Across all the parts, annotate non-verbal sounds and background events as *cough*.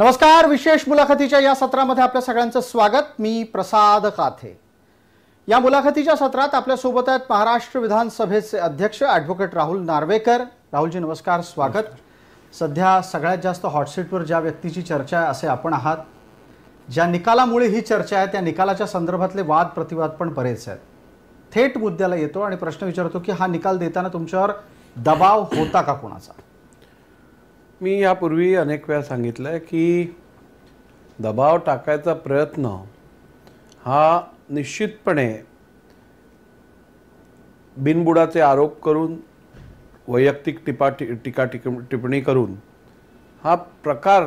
नमस्कार विशेष मुलाखतीच्या या सत्रामध्ये आपल्या सगळ्यांचं स्वागत मी प्रसाद काथे या मुलाखतीच्या सत्रात आपल्यासोबत आहेत महाराष्ट्र विधानसभेचे अध्यक्ष ॲडव्होकेट राहुल नार्वेकर राहुलजी नमस्कार स्वागत सध्या सगळ्यात जास्त हॉटसीटवर ज्या व्यक्तीची चर्चा आहे असे आपण आहात ज्या निकालामुळे ही चर्चा आहे त्या निकालाच्या संदर्भातले वाद प्रतिवाद पण बरेच आहेत थेट मुद्द्याला येतो आणि प्रश्न विचारतो की हा निकाल देताना तुमच्यावर दबाव होता का कोणाचा मी यापूर्वी अनेक वेळा सांगितलं आहे की दबाव टाकायचा प्रयत्न हा निश्चितपणे बिनबुडाचे आरोप करून वैयक्तिक टिपा टीका टिक टिप्पणी करून हा प्रकार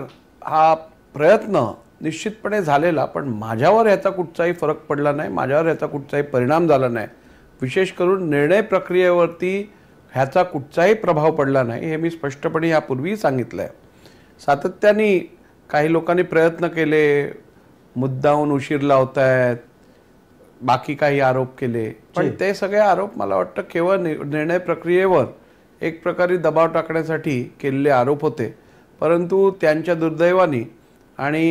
हा प्रयत्न निश्चितपणे झालेला पण माझ्यावर याचा कुठचाही फरक पडला नाही माझ्यावर याचा कुठचाही परिणाम झाला नाही विशेष करून निर्णय प्रक्रियेवरती ह्याचा कुठचाही प्रभाव पडला नाही हे मी स्पष्टपणे यापूर्वीही सांगितलं आहे सातत्याने काही लोकांनी प्रयत्न केले मुद्दाहून उशीर आहेत बाकी काही आरोप केले पण ते सगळे आरोप मला वाटतं केवळ निर्णय प्रक्रियेवर एक प्रकारे दबाव टाकण्यासाठी केलेले आरोप होते परंतु त्यांच्या दुर्दैवाने आणि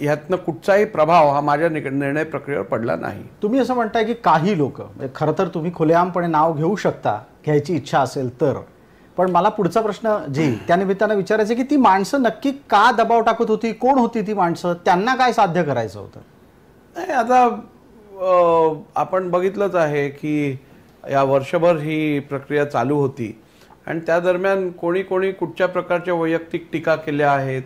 ह्यातनं कुठचाही प्रभाव हा माझ्या निर्णय प्रक्रियेवर पडला नाही तुम्ही असं म्हणताय की काही लोक म्हणजे खरं तर तुम्ही खुलेआमपणे नाव घेऊ शकता घ्यायची इच्छा असेल तर पण मला पुढचा प्रश्न जे त्यानिमित्तानं विचारायचं की ती माणसं नक्की का दबाव टाकत होती कोण होती ती माणसं त्यांना काय साध्य करायचं होतं नाही आता आपण बघितलंच आहे की या वर्षभर ही प्रक्रिया चालू होती आणि त्या दरम्यान कोणी कोणी कुठच्या प्रकारच्या वैयक्तिक टीका केल्या आहेत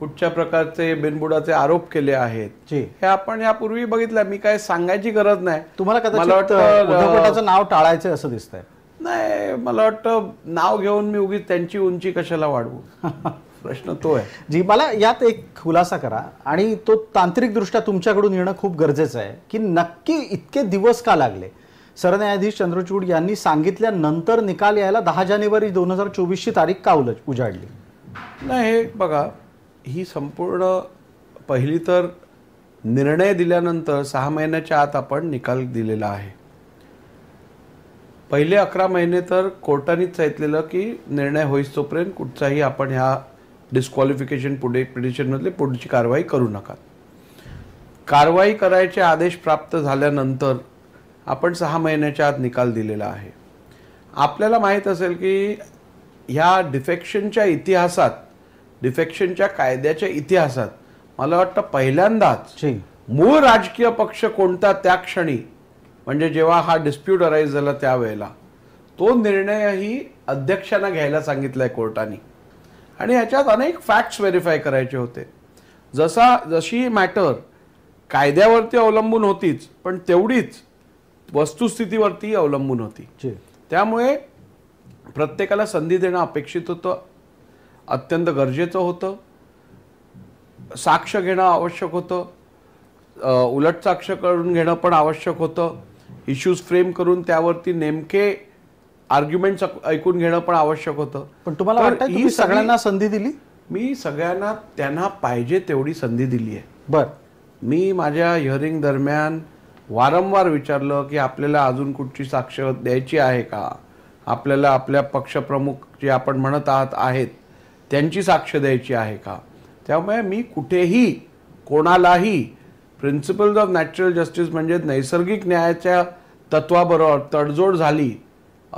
कुठच्या प्रकारचे बिनबुडाचे आरोप केले आहेत हे आपण यापूर्वी बघितलं मी काय सांगायची गरज नाही तुम्हाला मला वाटतं नाव टाळायचं असं दिसतंय नाही मला वाटतं नाव घेऊन मी उगीच त्यांची उंची कशाला वाढवू *laughs* प्रश्न तो आहे जी मला यात एक खुलासा करा आणि तो तांत्रिकदृष्ट्या तुमच्याकडून येणं खूप गरजेचं आहे की नक्की इतके दिवस का लागले सरन्यायाधीश चंद्रचूड यांनी सांगितल्यानंतर निकाल यायला दहा जानेवारी दोन हजार चोवीसची तारीख का उलट उजाडली नाही हे बघा ही संपूर्ण पहिली तर निर्णय दिल्यानंतर सहा महिन्याच्या आत आपण निकाल दिलेला आहे पहिले अकरा महिने तर कोर्टानेच सांगितलेलं की निर्णय होईस तोपर्यंत कुठचाही आपण ह्या डिस्क्वालिफिकेशन पुढे पिटिशनमधले पुढची कारवाई करू नका कारवाई करायचे आदेश प्राप्त झाल्यानंतर आपण सहा महिन्याच्या आत निकाल दिलेला आहे आपल्याला माहीत असेल की ह्या डिफेक्शनच्या इतिहासात डिफेक्शनच्या कायद्याच्या इतिहासात मला वाटतं पहिल्यांदाच मूळ राजकीय पक्ष कोणता त्या क्षणी म्हणजे जेव्हा हा डिस्प्यूट अराईज झाला त्यावेळेला तो निर्णयही अध्यक्षांना घ्यायला सांगितला आहे कोर्टाने आणि ह्याच्यात अनेक फॅक्ट्स व्हेरीफाय करायचे होते जसा जशी मॅटर कायद्यावरती अवलंबून होतीच पण तेवढीच वस्तुस्थितीवरती अवलंबून होती त्यामुळे प्रत्येकाला संधी देणं अपेक्षित होतं अत्यंत गरजेचं होतं साक्ष घेणं आवश्यक होतं उलट साक्ष करून घेणं पण आवश्यक होतं इश्यूज फ्रेम करून त्यावरती नेमके आर्ग्युमेंट ऐकून घेणं पण आवश्यक होतं पण तुम्हाला ही सगळ्यांना संधी दिली मी सगळ्यांना त्यांना पाहिजे तेवढी संधी दिली आहे बर मी माझ्या हिअरिंग दरम्यान वारंवार विचारलं की आपल्याला अजून कुठची साक्ष द्यायची आहे का आपल्याला आपल्या पक्षप्रमुख जे आपण म्हणत आहात आहेत त्यांची साक्ष द्यायची आहे का त्यामुळे मी कुठेही कोणालाही प्रिन्सिपल्स ऑफ नॅचरल जस्टिस म्हणजे नैसर्गिक न्यायाच्या तत्वाबरोबर तडजोड झाली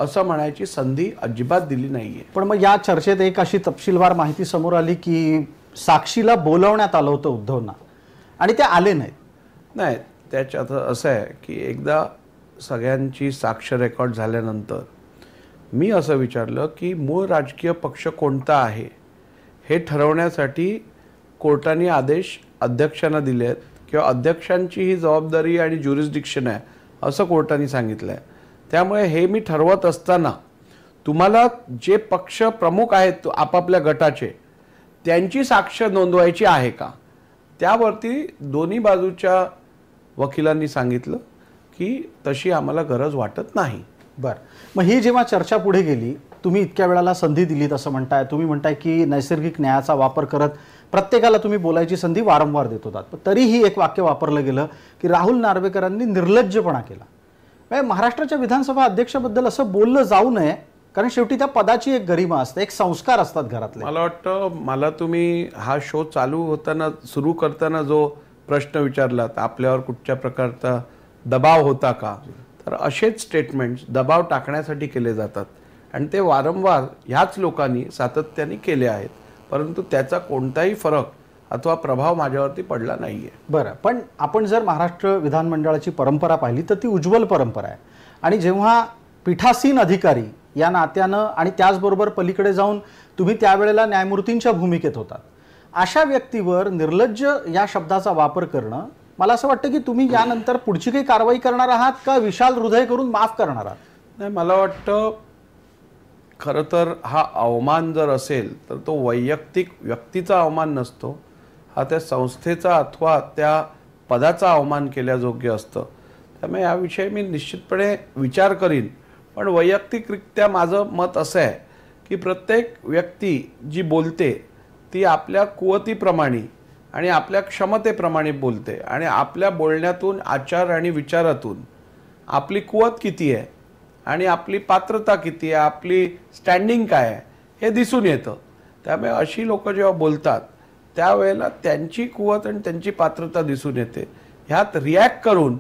असं म्हणायची संधी अजिबात दिली नाही आहे पण मग या चर्चेत एक अशी तपशीलवार माहिती समोर आली की साक्षीला बोलवण्यात आलं होतं उद्धवना आणि ते आले नाहीत नाही त्याच्यात असं आहे की एकदा सगळ्यांची साक्ष रेकॉर्ड झाल्यानंतर मी असं विचारलं की मूळ राजकीय पक्ष कोणता आहे हे ठरवण्यासाठी कोर्टाने आदेश अध्यक्षांना दिले आहेत किंवा अध्यक्षांची ही जबाबदारी आणि ज्युरिस्डिक्शन आहे असं कोर्टाने सांगितलं आहे त्यामुळे हे मी ठरवत असताना तुम्हाला जे पक्ष प्रमुख आहेत आपापल्या गटाचे त्यांची साक्ष नोंदवायची आहे का त्यावरती दोन्ही बाजूच्या वकिलांनी सांगितलं की तशी आम्हाला गरज वाटत नाही बरं मग ही जेव्हा चर्चा पुढे गेली तुम्ही इतक्या वेळाला संधी दिलीत असं म्हणताय तुम्ही म्हणताय की नैसर्गिक न्यायाचा वापर करत प्रत्येकाला तुम्ही बोलायची संधी वारंवार देत होतात तरीही एक वाक्य वापरलं गेलं की राहुल नार्वेकरांनी निर्लज्जपणा केला म्हणजे महाराष्ट्राच्या विधानसभा अध्यक्षाबद्दल असं बोललं जाऊ नये कारण शेवटी त्या पदाची एक गरिमा असते एक संस्कार असतात घरातले मला वाटतं मला तुम्ही हा शो चालू होताना सुरू करताना जो प्रश्न विचारलात आपल्यावर कुठच्या प्रकारचा दबाव होता का तर असेच स्टेटमेंट दबाव टाकण्यासाठी केले जातात आणि ते वारंवार ह्याच लोकांनी सातत्याने केले आहेत परंतु त्याचा कोणताही फरक अथवा प्रभाव माझ्यावरती पडला नाही आहे बरं पण आपण जर महाराष्ट्र विधानमंडळाची परंपरा पाहिली तर ती उज्ज्वल परंपरा आहे आणि जेव्हा पीठासीन अधिकारी या नात्यानं आणि त्याचबरोबर पलीकडे जाऊन तुम्ही त्यावेळेला न्यायमूर्तींच्या भूमिकेत होतात अशा व्यक्तीवर निर्लज्ज या शब्दाचा वापर करणं मला असं वाटतं की तुम्ही यानंतर पुढची काही कारवाई करणार आहात का विशाल हृदय करून माफ करणार आहात नाही मला वाटतं खरं तर हा अवमान जर असेल तर तो वैयक्तिक व्यक्तीचा अवमान नसतो हा त्या संस्थेचा अथवा त्या पदाचा अवमान केल्याजोग्य असतं त्यामुळे याविषयी मी निश्चितपणे विचार करीन पण वैयक्तिकरित्या माझं मत असं आहे की प्रत्येक व्यक्ती जी बोलते ती आपल्या कुवतीप्रमाणे आणि आपल्या क्षमतेप्रमाणे बोलते आणि आपल्या बोलण्यातून आचार आणि विचारातून आपली कुवत किती आहे आणि आपली पात्रता किती आहे आपली स्टँडिंग काय आहे हे दिसून येतं त्यामुळे अशी लोक जेव्हा बोलतात त्यावेळेला त्यांची कुवत आणि त्यांची पात्रता दिसून येते ह्यात रिॲक्ट करून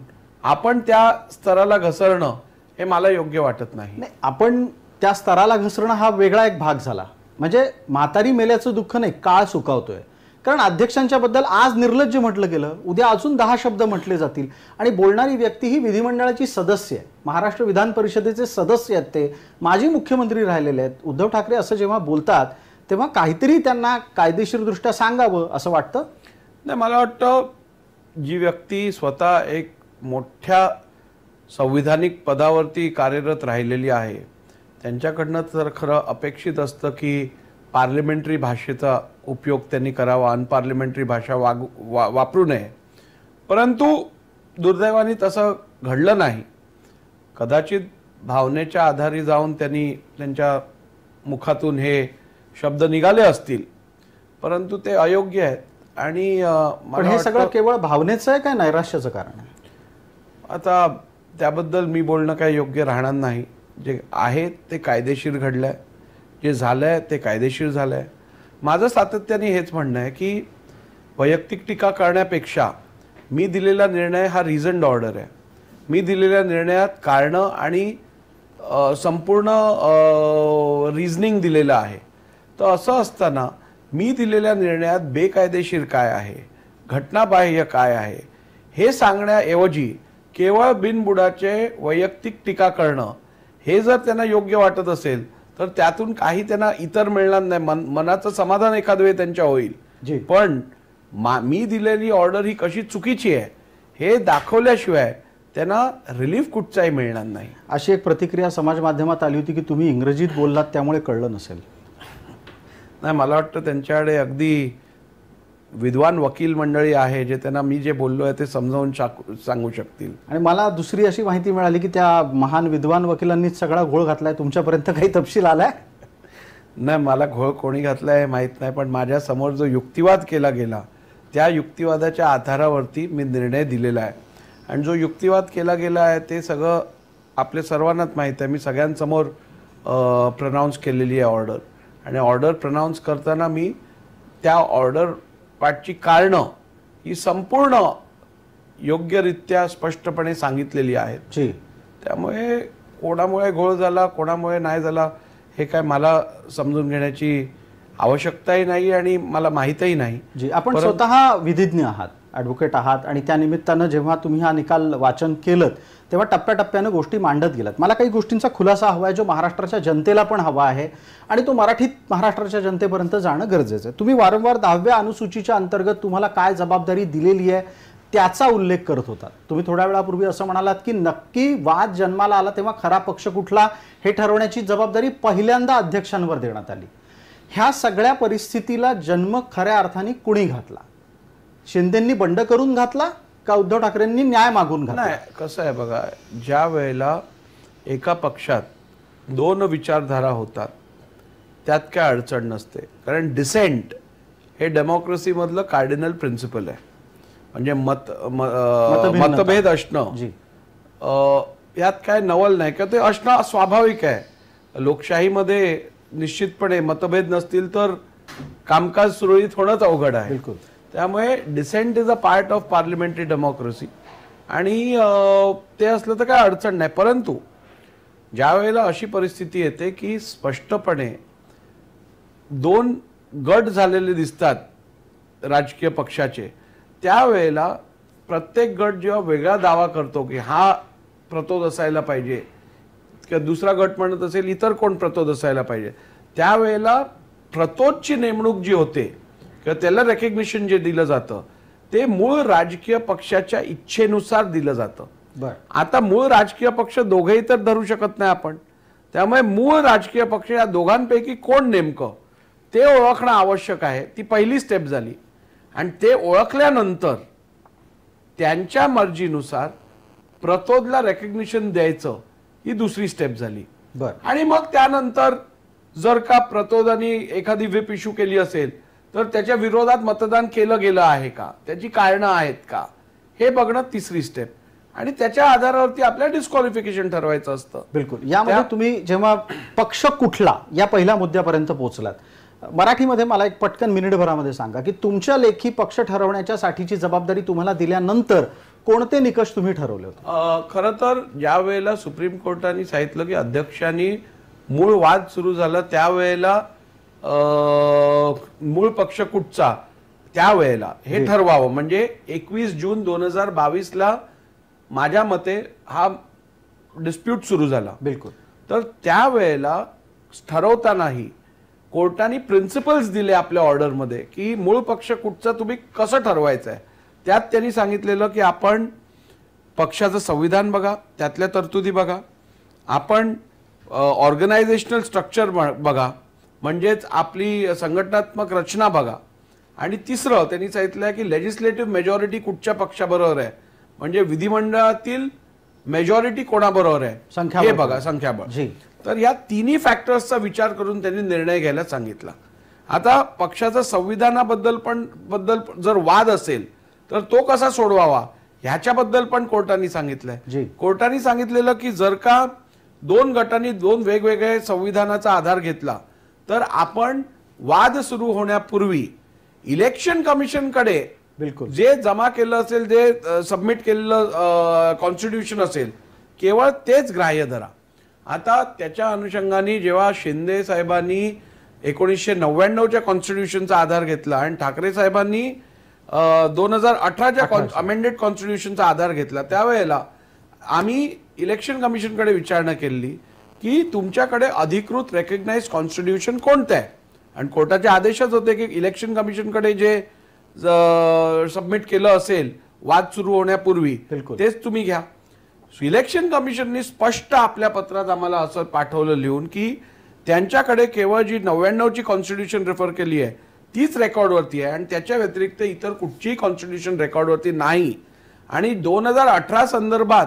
आपण त्या स्तराला घसरणं हे मला योग्य वाटत नाही आपण त्या स्तराला घसरणं हा वेगळा एक भाग झाला म्हणजे म्हातारी मेल्याचं दुःख नाही काळ सुकावतोय कारण अध्यक्षांच्या बद्दल आज निर्लज्ज म्हटलं गेलं उद्या अजून दहा शब्द म्हटले जातील आणि बोलणारी व्यक्ती ही विधिमंडळाची सदस्य आहे महाराष्ट्र विधान परिषदेचे सदस्य आहेत ते माजी मुख्यमंत्री राहिलेले आहेत उद्धव ठाकरे असं जेव्हा बोलतात तेव्हा काहीतरी त्यांना कायदेशीरदृष्ट्या सांगावं असं वाटतं नाही मला वाटतं जी व्यक्ती स्वतः एक मोठ्या संविधानिक पदावरती कार्यरत राहिलेली आहे त्यांच्याकडनं तर खरं अपेक्षित असतं की पार्लिमेंटरी भाषेचा उपयोग त्यांनी करावा अनपार्लिमेंटरी भाषा वाग वा वापरू नये परंतु दुर्दैवाने तसं घडलं नाही कदाचित भावनेच्या आधारी जाऊन त्यांनी त्यांच्या मुखातून हे शब्द निघाले असतील परंतु ते अयोग्य आहेत आणि हे सगळं केवळ भावनेचं आहे काय नैराश्याचं कारण आता त्याबद्दल मी बोलणं काय योग्य राहणार नाही जे आहे ते कायदेशीर घडलं आहे जे झालं आहे ते कायदेशीर झालं आहे माझं सातत्याने हेच म्हणणं आहे की वैयक्तिक टीका करण्यापेक्षा मी दिलेला निर्णय हा रिझन्ड ऑर्डर आहे मी दिलेल्या निर्णयात कारणं आणि संपूर्ण रिझनिंग दिलेलं आहे तर असं असताना मी दिलेल्या निर्णयात बेकायदेशीर काय आहे घटनाबाह्य काय आहे हे सांगण्याऐवजी केवळ बिनबुडाचे वैयक्तिक टीका करणं हे जर त्यांना योग्य वाटत असेल तर त्यातून काही त्यांना इतर मिळणार नाही मन मनाचं समाधान एखाद वेळ त्यांच्या होईल पण मी दिलेली ऑर्डर ही कशी चुकीची आहे हे दाखवल्याशिवाय त्यांना रिलीफ कुठचाही मिळणार नाही अशी एक प्रतिक्रिया समाज माध्यमात आली होती की तुम्ही इंग्रजीत बोललात त्यामुळे कळलं नसेल नाही मला वाटतं त्यांच्याकडे अगदी विद्वान वकील मंडळी आहे जे त्यांना मी जे बोललो आहे ते समजावून सांगू शकतील आणि मला दुसरी अशी माहिती मिळाली की त्या महान विद्वान वकिलांनीच सगळा घोळ घातलाय तुमच्यापर्यंत काही तपशील आलाय नाही मला घोळ कोणी घातला हे माहीत नाही पण माझ्यासमोर जो युक्तिवाद केला गेला त्या युक्तिवादाच्या आधारावरती मी निर्णय दिलेला आहे आणि जो युक्तिवाद केला गेला आहे ते सगळं आपल्या सर्वांनाच माहीत आहे मी सगळ्यांसमोर प्रनाऊन्स केलेली आहे ऑर्डर आणि ऑर्डर प्रनाऊन्स करताना मी त्या ऑर्डर पाठची कारणं ही संपूर्ण योग्यरित्या स्पष्टपणे सांगितलेली आहेत त्यामुळे कोणामुळे घोळ झाला कोणामुळे नाही झाला हे काय मला समजून घेण्याची आवश्यकताही नाही आणि मला माहीतही नाही जी आपण स्वतः विधिज्ञ आहात ॲडव्होकेट आहात आणि त्यानिमित्तानं जेव्हा तुम्ही हा निकाल वाचन केलं तेव्हा टप्प्याटप्प्यानं गोष्टी मांडत गेल्यात मला काही गोष्टींचा खुलासा हवा आहे जो महाराष्ट्राच्या जनतेला पण हवा आहे आणि तो मराठीत महाराष्ट्राच्या जनतेपर्यंत जाणं गरजेचं आहे तुम्ही वारंवार दहाव्या अनुसूचीच्या अंतर्गत तुम्हाला काय जबाबदारी दिलेली आहे त्याचा उल्लेख करत होता तुम्ही थोड्या वेळापूर्वी असं म्हणालात की नक्की वाद जन्माला आला तेव्हा खरा पक्ष कुठला हे ठरवण्याची जबाबदारी पहिल्यांदा अध्यक्षांवर देण्यात आली ह्या सगळ्या परिस्थितीला जन्म खऱ्या अर्थाने कुणी घातला शिंदेंनी बंड करून घातला का उद्धव ठाकरेंनी न्याय मागून घातला नाही कसं आहे बघा ज्या वेळेला एका पक्षात दोन विचारधारा होतात त्यात काय अडचण नसते कारण डिसेंट हे मधलं कार्डिनल प्रिन्सिपल आहे म्हणजे मत मतभेद असणं यात काय नवल नाही का ते असणं स्वाभाविक आहे लोकशाहीमध्ये निश्चितपणे मतभेद नसतील तर कामकाज सुरळीत होणंच अवघड आहे बिलकुल त्यामुळे dissent is a part of parliamentary democracy आणि ते असलं तर काय अडचण नाही परंतु ज्यावेळेला अशी परिस्थिती येते की स्पष्टपणे दोन गट झालेले दिसतात राजकीय पक्षाचे त्यावेळेला प्रत्येक गट जेव्हा वेगळा दावा करतो की हा प्रतोद असायला पाहिजे किंवा दुसरा गट म्हणत असेल इतर कोण प्रतोद असायला पाहिजे त्यावेळेला प्रतोदची नेमणूक जी होते किंवा त्याला रेकग्निशन जे दिलं जातं ते मूळ राजकीय पक्षाच्या इच्छेनुसार दिलं जातं आता मूळ राजकीय पक्ष दोघेही तर धरू शकत नाही आपण त्यामुळे मूळ राजकीय पक्ष या दोघांपैकी कोण नेमकं ते ओळखणं आवश्यक आहे ती पहिली स्टेप झाली आणि ते ओळखल्यानंतर त्यांच्या मर्जीनुसार प्रतोदला रेकग्निशन द्यायचं ही दुसरी स्टेप झाली बर आणि मग त्यानंतर जर का प्रतोदानी एखादी व्हिप इश्यू केली असेल तर त्याच्या विरोधात मतदान केलं गेलं आहे का त्याची कारणं आहेत का हे बघणं तिसरी स्टेप आणि त्याच्या आधारावरती आपल्या डिस्क्वालिफिकेशन ठरवायचं असतं बिलकुल यामध्ये तुम्ही जेव्हा पक्ष कुठला या पहिल्या मुद्द्यापर्यंत पोहोचलात मराठीमध्ये मला एक पटकन मिनिटभरामध्ये सांगा की तुमच्या लेखी पक्ष ठरवण्याच्या साठीची जबाबदारी तुम्हाला दिल्यानंतर कोणते निकष तुम्ही ठरवले होते खरं तर ज्या वेळेला सुप्रीम कोर्टाने सांगितलं की अध्यक्षांनी मूळ वाद सुरू झाला त्यावेळेला मूळ पक्ष कुठचा त्यावेळेला हे ठरवावं म्हणजे एकवीस जून दोन हजार बावीसला माझ्या मते हा डिस्प्यूट सुरू झाला बिलकुल तर त्यावेळेला ठरवतानाही कोर्टाने प्रिन्सिपल्स दिले आपल्या ऑर्डरमध्ये की मूळ पक्ष कुठचा तुम्ही कसं ठरवायचं आहे त्यात त्यांनी सांगितलेलं की आपण पक्षाचं संविधान बघा त्यातल्या तरतुदी बघा आपण ऑर्गनायझेशनल स्ट्रक्चर बघा म्हणजेच आपली संघटनात्मक रचना बघा आणि तिसरं त्यांनी सांगितलं की लेजिस्लेटिव्ह मेजॉरिटी कुठच्या पक्षाबरोबर आहे म्हणजे विधिमंडळातील मेजॉरिटी कोणाबरोबर आहे संख्या हे बघा संख्याबळ तर या तिन्ही फॅक्टर्सचा विचार करून त्यांनी निर्णय घ्यायला सांगितला आता पक्षाचा संविधानाबद्दल पण बद्दल जर वाद असेल तर तो कसा सोडवावा ह्याच्याबद्दल पण कोर्टाने सांगितलंय कोर्टाने सांगितलेलं की जर का दोन गटांनी दोन वेगवेगळे संविधानाचा आधार घेतला तर आपण वाद सुरू होण्यापूर्वी इलेक्शन कमिशनकडे बिलकुल जे जमा केलं असेल जे सबमिट केलेलं कॉन्स्टिट्यूशन असेल केवळ तेच ग्राह्य धरा आता त्याच्या अनुषंगाने जेव्हा शिंदे साहेबांनी एकोणीसशे नव्याण्णवच्या कॉन्स्टिट्यूशनचा आधार घेतला आणि ठाकरे साहेबांनी दोन हजार अठराच्या अमेंडेड कॉन्स्टिट्यूशनचा आधार घेतला त्यावेळेला आम्ही इलेक्शन कमिशनकडे विचारणा केली की तुमच्याकडे अधिकृत रेकग्नाइज कॉन्स्टिट्यूशन कोणतं आहे आणि कोर्टाचे आदेशच होते की इलेक्शन कमिशनकडे जे सबमिट केलं असेल वाद सुरू होण्यापूर्वी तेच तुम्ही घ्या इलेक्शन कमिशननी स्पष्ट आपल्या पत्रात आम्हाला असं पाठवलं लिहून की त्यांच्याकडे केवळ जी नव्याण्णवची कॉन्स्टिट्यूशन रेफर केली आहे तीच रेकॉर्डवरती आहे आणि त्याच्या व्यतिरिक्त इतर कुठचीही कॉन्स्टिट्यूशन रेकॉर्डवरती नाही आणि दोन हजार अठरा संदर्भात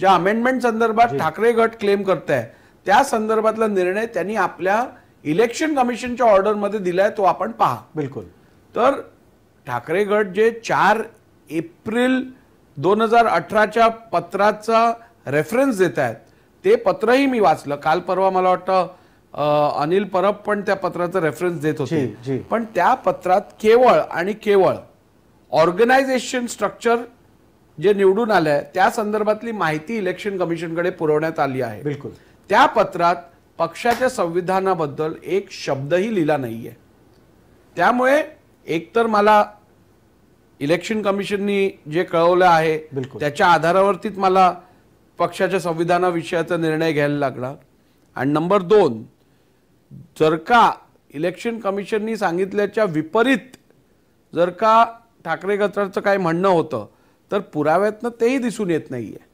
ज्या अमेंडमेंट संदर्भात ठाकरे गट क्लेम करत आहे त्या संदर्भातला निर्णय त्यांनी आपल्या इलेक्शन कमिशनच्या ऑर्डरमध्ये दिलाय तो आपण पहा बिलकुल तर ठाकरे गट जे चार एप्रिल दोन हजार अठराच्या पत्राचा रेफरन्स देत आहेत ते पत्रही मी वाचलं काल परवा मला वाटतं अनिल परब पण त्या पत्राचा रेफरन्स देत होते पण त्या पत्रात केवळ आणि केवळ ऑर्गनायझेशन स्ट्रक्चर जे निवडून आलंय त्या संदर्भातली माहिती इलेक्शन कमिशनकडे पुरवण्यात आली आहे बिलकुल त्या पत्रात पक्षाच्या संविधानाबद्दल एक शब्दही लिहिला नाही आहे त्यामुळे एकतर मला इलेक्शन कमिशननी जे कळवलं आहे त्याच्या आधारावरतीच मला पक्षाच्या संविधानाविषयाचा निर्णय घ्यायला लागला आणि नंबर दोन जर का इलेक्शन कमिशननी सांगितल्याच्या विपरीत जर का ठाकरे गटाचं काही म्हणणं होतं तर पुराव्यातनं तेही दिसून येत नाही आहे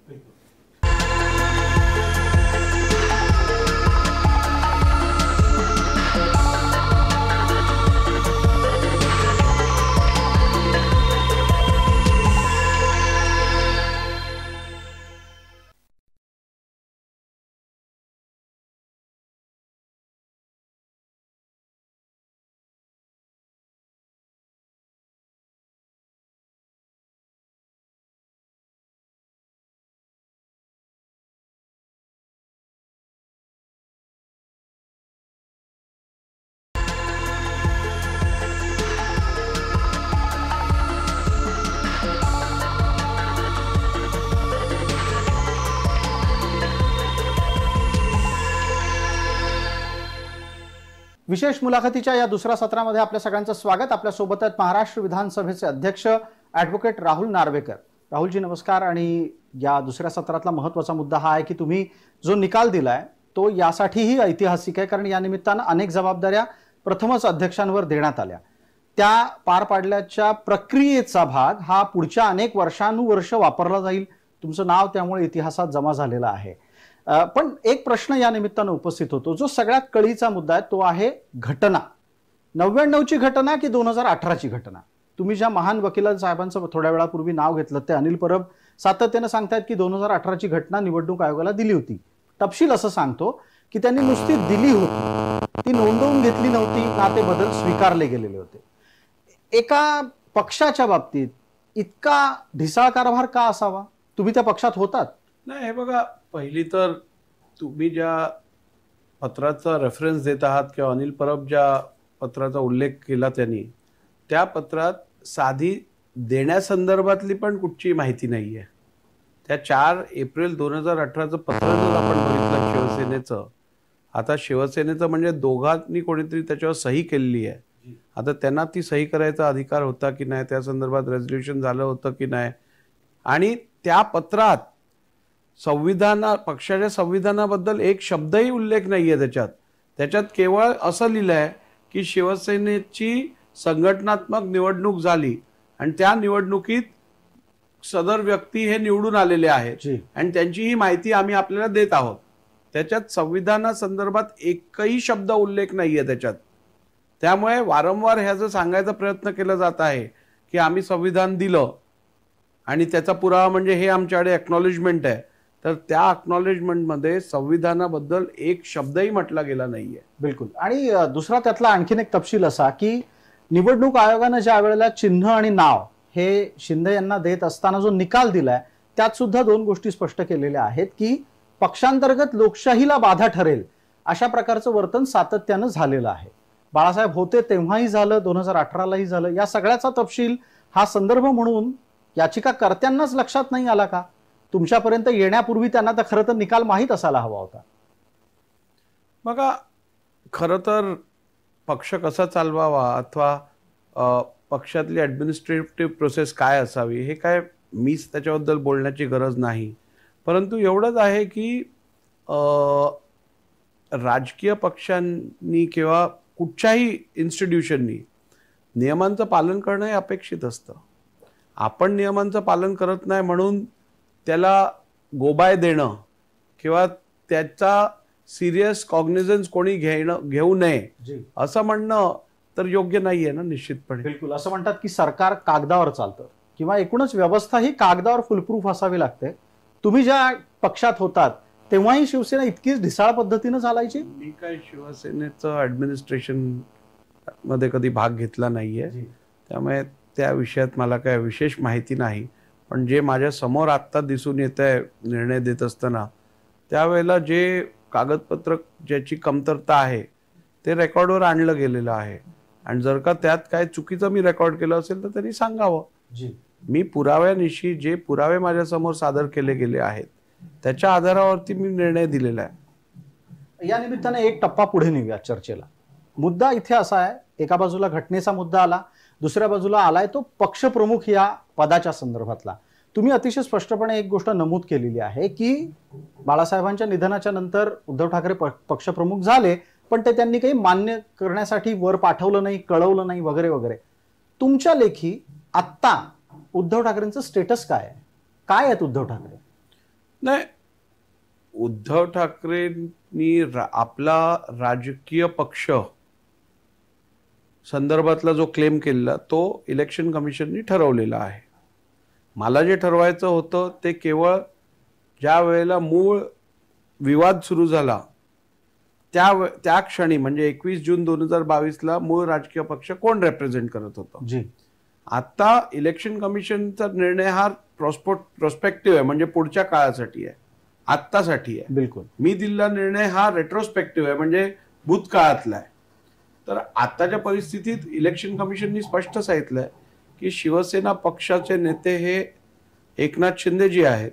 विशेष मुलाखतीच्या या दुसऱ्या सत्रामध्ये आपल्या सगळ्यांचं स्वागत सोबत आहेत महाराष्ट्र विधानसभेचे अध्यक्ष ॲडव्होकेट राहुल नार्वेकर राहुलजी नमस्कार आणि या दुसऱ्या सत्रातला महत्त्वाचा मुद्दा हा आहे की तुम्ही जो निकाल दिलाय तो यासाठीही ऐतिहासिक आहे कारण या निमित्तानं अनेक जबाबदाऱ्या प्रथमच अध्यक्षांवर देण्यात आल्या त्या पार पाडल्याच्या प्रक्रियेचा भाग हा पुढच्या अनेक वर्षानुवर्ष वापरला जाईल तुमचं नाव त्यामुळे इतिहासात जमा झालेलं आहे पण एक प्रश्न या निमित्तानं उपस्थित होतो जो सगळ्यात कळीचा मुद्दा आहे तो आहे घटना नव्याण्णवची घटना की दोन हजार अठराची घटना तुम्ही ज्या महान वकिला साहेबांचं थोड्या वेळापूर्वी नाव घेतलं ते अनिल परब सातत्यानं सांगतायत की दोन हजार अठराची घटना निवडणूक आयोगाला दिली होती तपशील असं सांगतो की त्यांनी नुसती दिली होती ती नोंदवून घेतली नव्हती ना ते बदल स्वीकारले गेलेले होते एका पक्षाच्या बाबतीत इतका ढिसाळ कारभार का असावा तुम्ही त्या पक्षात होतात नाही हे बघा पहिली तर तुम्ही ज्या पत्राचा रेफरन्स देत आहात किंवा अनिल परब ज्या पत्राचा उल्लेख केला त्यांनी त्या पत्रात साधी देण्यासंदर्भातली पण कुठची माहिती नाही आहे त्या चार एप्रिल दोन हजार अठराचं पत्र जर आपण बघितलं शिवसेनेचं आता शिवसेनेचं म्हणजे दोघांनी कोणीतरी त्याच्यावर सही केलेली आहे आता त्यांना ती सही करायचा अधिकार होता की नाही त्या संदर्भात रेझोल्युशन झालं होतं की नाही आणि त्या पत्रात संविधाना पक्षाच्या संविधानाबद्दल एक शब्दही उल्लेख नाही आहे त्याच्यात त्याच्यात केवळ असं लिहिलं आहे की शिवसेनेची संघटनात्मक निवडणूक झाली आणि त्या निवडणुकीत सदर व्यक्ती हे निवडून आलेले आहेत आणि त्यांची ही माहिती आम्ही आपल्याला देत आहोत त्याच्यात संविधानासंदर्भात एकही शब्द उल्लेख नाही आहे त्याच्यात त्यामुळे वारंवार ह्याचं सांगायचा प्रयत्न केला जात आहे की आम्ही संविधान दिलं आणि त्याचा पुरावा म्हणजे हे आमच्याकडे एक्नॉलेजमेंट आहे तर त्या मध्ये संविधानाबद्दल एक शब्दही म्हटला गेला नाहीये बिलकुल आणि दुसरा त्यातला आणखीन एक तपशील असा की निवडणूक आयोगानं ज्या वेळेला चिन्ह आणि नाव हे शिंदे यांना देत असताना जो निकाल दिलाय त्यात सुद्धा दोन गोष्टी स्पष्ट केलेल्या आहेत की पक्षांतर्गत लोकशाहीला बाधा ठरेल अशा प्रकारचं वर्तन सातत्यानं झालेलं आहे बाळासाहेब होते तेव्हाही झालं दोन हजार अठरालाही झालं या सगळ्याचा तपशील हा संदर्भ म्हणून याचिकाकर्त्यांनाच लक्षात नाही आला का तुमच्यापर्यंत येण्यापूर्वी त्यांना तर खरं तर निकाल माहीत असायला हवा होता बघा खरं तर पक्ष कसा चालवावा अथवा पक्षातली ॲडमिनिस्ट्रेटिव्ह प्रोसेस काय असावी हे काय मीच त्याच्याबद्दल बोलण्याची गरज नाही परंतु एवढंच आहे की राजकीय पक्षांनी किंवा कुठच्याही इन्स्टिट्यूशननी नियमांचं पालन करणं हे अपेक्षित असतं आपण नियमांचं पालन करत नाही म्हणून त्याला गोबाय देणं किंवा त्याचा सिरियस कॉग्निझन्स कोणी घेणं घेऊ नये असं म्हणणं तर योग्य नाहीये ना निश्चितपणे बिलकुल असं म्हणतात की सरकार कागदावर चालतं किंवा एकूणच व्यवस्था ही कागदावर फुलप्रूफ असावी लागते तुम्ही ज्या पक्षात होतात तेव्हाही शिवसेना इतकीच ढिसाळ पद्धतीनं चालायची मी काय शिवसेनेचं ऍडमिनिस्ट्रेशन मध्ये कधी भाग घेतला नाहीये त्यामुळे त्या विषयात मला काय विशेष माहिती नाही पण जे माझ्या समोर आत्ता दिसून येत आहे निर्णय देत असताना त्यावेळेला जे कागदपत्र ज्याची कमतरता आहे ते रेकॉर्डवर आणलं गेलेलं आहे आणि जर का त्यात काय चुकीचं मी रेकॉर्ड केलं असेल तर त्यांनी सांगावं मी पुराव्यानिशी जे पुरावे माझ्यासमोर सादर केले गेले आहेत त्याच्या आधारावरती मी निर्णय दिलेला आहे या निमित्ताने एक टप्पा पुढे निघूया चर्चेला मुद्दा इथे असा आहे एका बाजूला घटनेचा मुद्दा आला दुसऱ्या बाजूला आलाय तो पक्षप्रमुख या पदाच्या संदर्भातला तुम्ही अतिशय स्पष्टपणे एक गोष्ट नमूद केलेली आहे की बाळासाहेबांच्या निधनाच्या नंतर उद्धव ठाकरे पक्षप्रमुख झाले पण ते त्यांनी काही मान्य करण्यासाठी वर पाठवलं नाही कळवलं नाही वगैरे वगैरे तुमच्या लेखी आत्ता उद्धव ठाकरेंचं स्टेटस काय आहे काय आहेत उद्धव ठाकरे नाही उद्धव ठाकरेंनी आपला राजकीय पक्ष संदर्भातला जो क्लेम केलेला तो इलेक्शन कमिशननी ठरवलेला आहे मला जे ठरवायचं होतं ते केवळ ज्या वेळेला मूळ विवाद सुरू झाला त्या त्या क्षणी म्हणजे एकवीस जून दोन हजार बावीसला मूळ राजकीय पक्ष कोण रेप्रेझेंट करत होतं जी आता इलेक्शन कमिशनचा निर्णय हा प्रॉस्पोट प्रॉस्पेक्टिव्ह आहे म्हणजे पुढच्या काळासाठी आहे आत्तासाठी आहे बिलकुल मी दिलेला निर्णय हा रेट्रोस्पेक्टिव्ह आहे म्हणजे भूतकाळातला आहे तर आताच्या परिस्थितीत इलेक्शन कमिशननी स्पष्ट सांगितलं आहे की शिवसेना पक्षाचे नेते हे एकनाथ शिंदेजी आहेत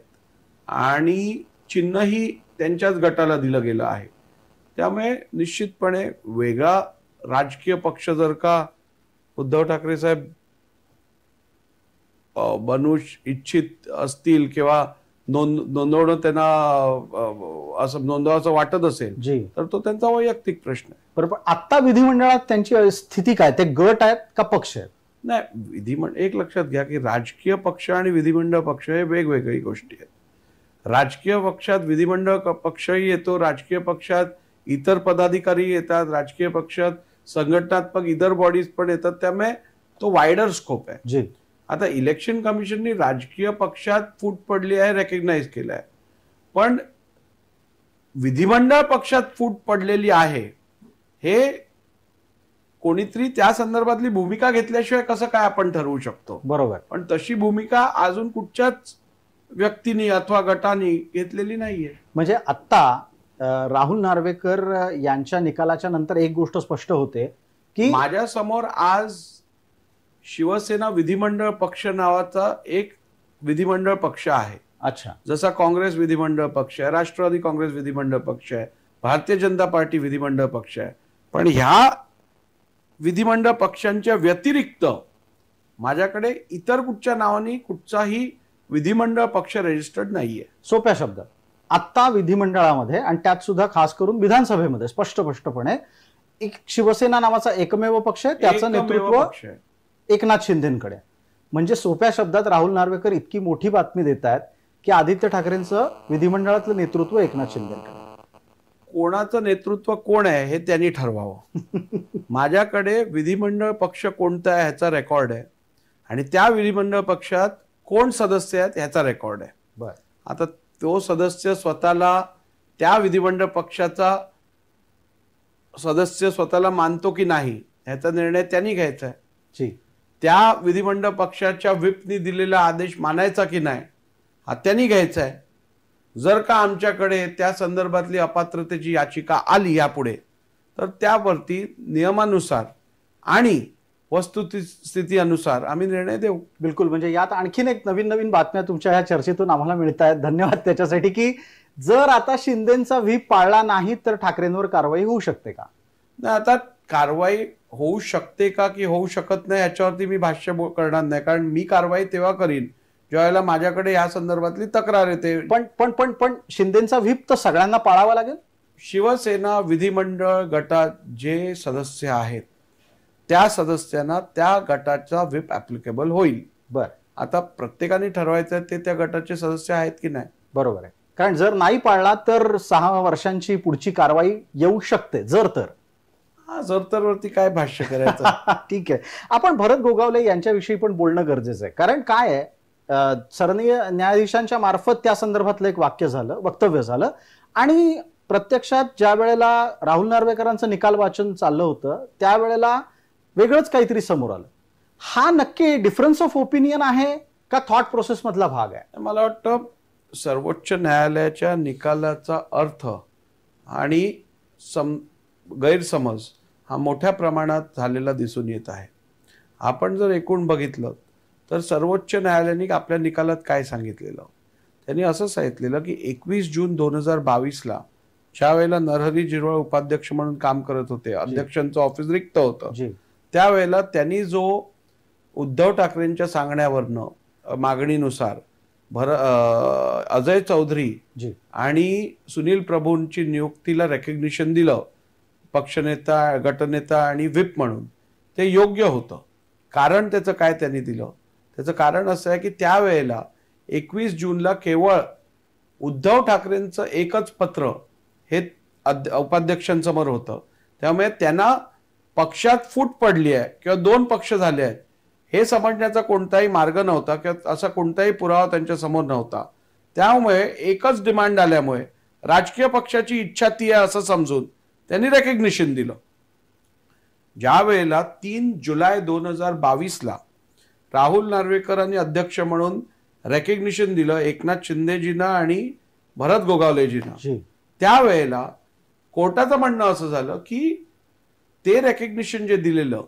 आणि चिन्हही त्यांच्याच गटाला दिलं गेलं आहे त्यामुळे निश्चितपणे वेगळा राजकीय पक्ष जर का उद्धव ठाकरे साहेब बनू इच्छित असतील किंवा नोंद नोंदवणं त्यांना असं नोंदवायचं वाटत असेल तर तो त्यांचा वैयक्तिक प्रश्न आहे बरोबर आता विधिमंडळात त्यांची स्थिती काय ते गट आहेत का पक्ष आहेत नाही विधिमंडळ एक लक्षात घ्या की राजकीय पक्ष आणि विधिमंडळ पक्ष हे वेगवेगळी गोष्टी आहेत राजकीय पक्षात विधिमंडळ पक्षही येतो राजकीय पक्षात इतर पदाधिकारी येतात राजकीय पक्षात संघटनात्मक इतर बॉडीज पण येतात त्यामुळे तो वायडर स्कोप आहे आता इलेक्शन कमिशनने राजकीय पक्षात फूट पडली आहे रेकग्नाईज केलं आहे पण विधिमंडळ पक्षात फूट पडलेली आहे हे कोणीतरी त्या संदर्भातली भूमिका घेतल्याशिवाय कसं काय आपण ठरवू शकतो बरोबर पण तशी भूमिका अजून कुठच्याच व्यक्तीनी अथवा गटाने घेतलेली नाहीये म्हणजे आत्ता राहुल नार्वेकर यांच्या निकालाच्या नंतर एक गोष्ट स्पष्ट होते की माझ्या समोर आज शिवसेना विधिमंडळ पक्ष नावाचा एक विधिमंडळ पक्ष आहे अच्छा जसा काँग्रेस विधिमंडळ पक्ष आहे राष्ट्रवादी काँग्रेस विधिमंडळ पक्ष आहे भारतीय जनता पार्टी विधिमंडळ पक्ष आहे पण ह्या विधिमंडळ पक्षांच्या व्यतिरिक्त माझ्याकडे इतर कुठच्या नावाने कुठचाही विधिमंडळ पक्ष रजिस्टर्ड नाहीये सोप्या शब्दात आत्ता विधिमंडळामध्ये आणि त्यात सुद्धा खास करून विधानसभेमध्ये स्पष्ट स्पष्टपणे एक शिवसेना नावाचा एकमेव पक्ष आहे त्याचं नेतृत्व एकनाथ शिंदेकडे म्हणजे सोप्या शब्दात राहुल नार्वेकर इतकी मोठी बातमी देत आहेत की आदित्य ठाकरेंचं विधिमंडळातलं नेतृत्व एकनाथ शिंदेकडे कोणाचं नेतृत्व कोण आहे हे त्यांनी ठरवावं *laughs* माझ्याकडे विधिमंडळ पक्ष कोणता आहे ह्याचा रेकॉर्ड आहे आणि त्या विधिमंडळ पक्षात कोण सदस्य आहेत ह्याचा रेकॉर्ड आहे बर आता तो सदस्य स्वतःला त्या विधिमंडळ पक्षाचा सदस्य स्वतःला मानतो की नाही ह्याचा निर्णय त्यांनी घ्यायचा आहे जी त्या विधिमंडळ पक्षाच्या व्हिपनी दिलेला आदेश मानायचा की नाही हा त्यांनी घ्यायचा आहे जर का आमच्याकडे त्या संदर्भातली अपात्रतेची याचिका आली यापुढे तर त्यावरती नियमानुसार आणि वस्तुस्थितीनुसार अनुसार आम्ही निर्णय देऊ बिलकुल म्हणजे यात आणखीन एक नवीन नवीन बातम्या तुमच्या या चर्चेतून आम्हाला मिळत आहेत धन्यवाद त्याच्यासाठी की जर आता शिंदेचा व्हीप पाळला नाही तर ठाकरेंवर कारवाई होऊ शकते का आता कारवाई होऊ शकते का की होऊ शकत नाही याच्यावरती मी भाष्य करणार नाही कारण मी कारवाई तेव्हा करीन ज्यावेळेला माझ्याकडे या संदर्भातली तक्रार येते पण पण पण पण शिंदेचा व्हीप तर सगळ्यांना पाळावा लागेल शिवसेना विधिमंडळ गटात जे सदस्य आहेत त्या सदस्यांना त्या गटाचा व्हीप ऍप्लिकेबल होईल बर आता प्रत्येकाने ठरवायचं ते त्या गटाचे सदस्य आहेत की नाही बरोबर आहे कारण जर नाही पाळला तर सहा वर्षांची पुढची कारवाई येऊ शकते जर तर हा जोरतरवरती काय भाष्य करायचं *laughs* ठीक आहे आपण भरत गोगावले यांच्याविषयी पण बोलणं गरजेचं आहे कारण काय आहे सरनीय न्यायाधीशांच्या मार्फत त्या संदर्भातलं एक वाक्य झालं वक्तव्य झालं आणि प्रत्यक्षात ज्या वेळेला राहुल नार्वेकरांचं निकाल वाचन चाललं होतं त्यावेळेला वेगळंच काहीतरी समोर आलं हा नक्की डिफरन्स ऑफ ओपिनियन आहे का थॉट प्रोसेस मधला भाग आहे मला वाटतं सर्वोच्च न्यायालयाच्या निकालाचा अर्थ आणि सम गैरसमज हा मोठ्या प्रमाणात झालेला दिसून येत आहे आपण जर एकूण बघितलं तर सर्वोच्च न्यायालयाने आपल्या निकालात काय सांगितलेलं त्यांनी असं सांगितलेलं की एकवीस जून दोन हजार बावीसला ज्या वेळेला नरहरी जिरवाळ उपाध्यक्ष म्हणून काम करत होते अध्यक्षांचं ऑफिस रिक्त होतं त्यावेळेला त्यांनी जो उद्धव ठाकरेंच्या सांगण्यावरनं मागणीनुसार भर अजय चौधरी आणि सुनील प्रभूंची नियुक्तीला रेकग्निशन दिलं पक्षनेता गटनेता आणि व्हिप म्हणून ते योग्य होतं कारण त्याचं काय त्यांनी दिलं त्याचं कारण असं आहे की त्यावेळेला एकवीस जूनला केवळ उद्धव ठाकरेंचं एकच पत्र हे अध्य उपाध्यक्षांसमोर होतं त्यामुळे त्यांना पक्षात फूट पडली आहे किंवा दोन पक्ष झाले आहेत हे समजण्याचा कोणताही मार्ग नव्हता किंवा असा कोणताही पुरावा त्यांच्यासमोर नव्हता त्यामुळे एकच डिमांड आल्यामुळे राजकीय पक्षाची इच्छा ती आहे असं समजून त्यांनी रेकग्नेशन दिलं ज्या वेळेला तीन जुलै दोन हजार बावीसला राहुल नार्वेकरांनी अध्यक्ष म्हणून रेकग्नेशन दिलं एकनाथ शिंदेजींना आणि भरत गोगावलेजीना त्यावेळेला कोर्टाचं म्हणणं असं झालं की ते रेकग्नेशन जे दिलेलं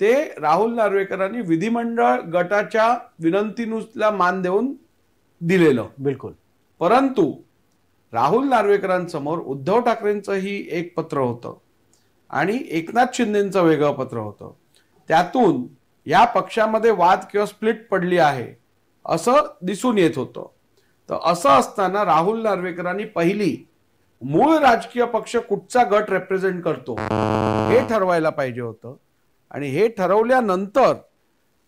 ते राहुल नार्वेकरांनी विधिमंडळ गटाच्या विनंतीनुसला मान देऊन दिलेलं बिलकुल परंतु राहुल नार्वेकरांसमोर उद्धव ठाकरेंचंही एक पत्र होतं आणि एकनाथ शिंदेचं वेगळं पत्र होतं त्यातून या पक्षामध्ये वाद किंवा स्प्लिट पडली आहे असं दिसून येत होतं तर असं असताना राहुल नार्वेकरांनी पहिली मूळ राजकीय पक्ष कुठचा गट रेप्रेझेंट करतो हे ठरवायला पाहिजे होतं आणि हे ठरवल्यानंतर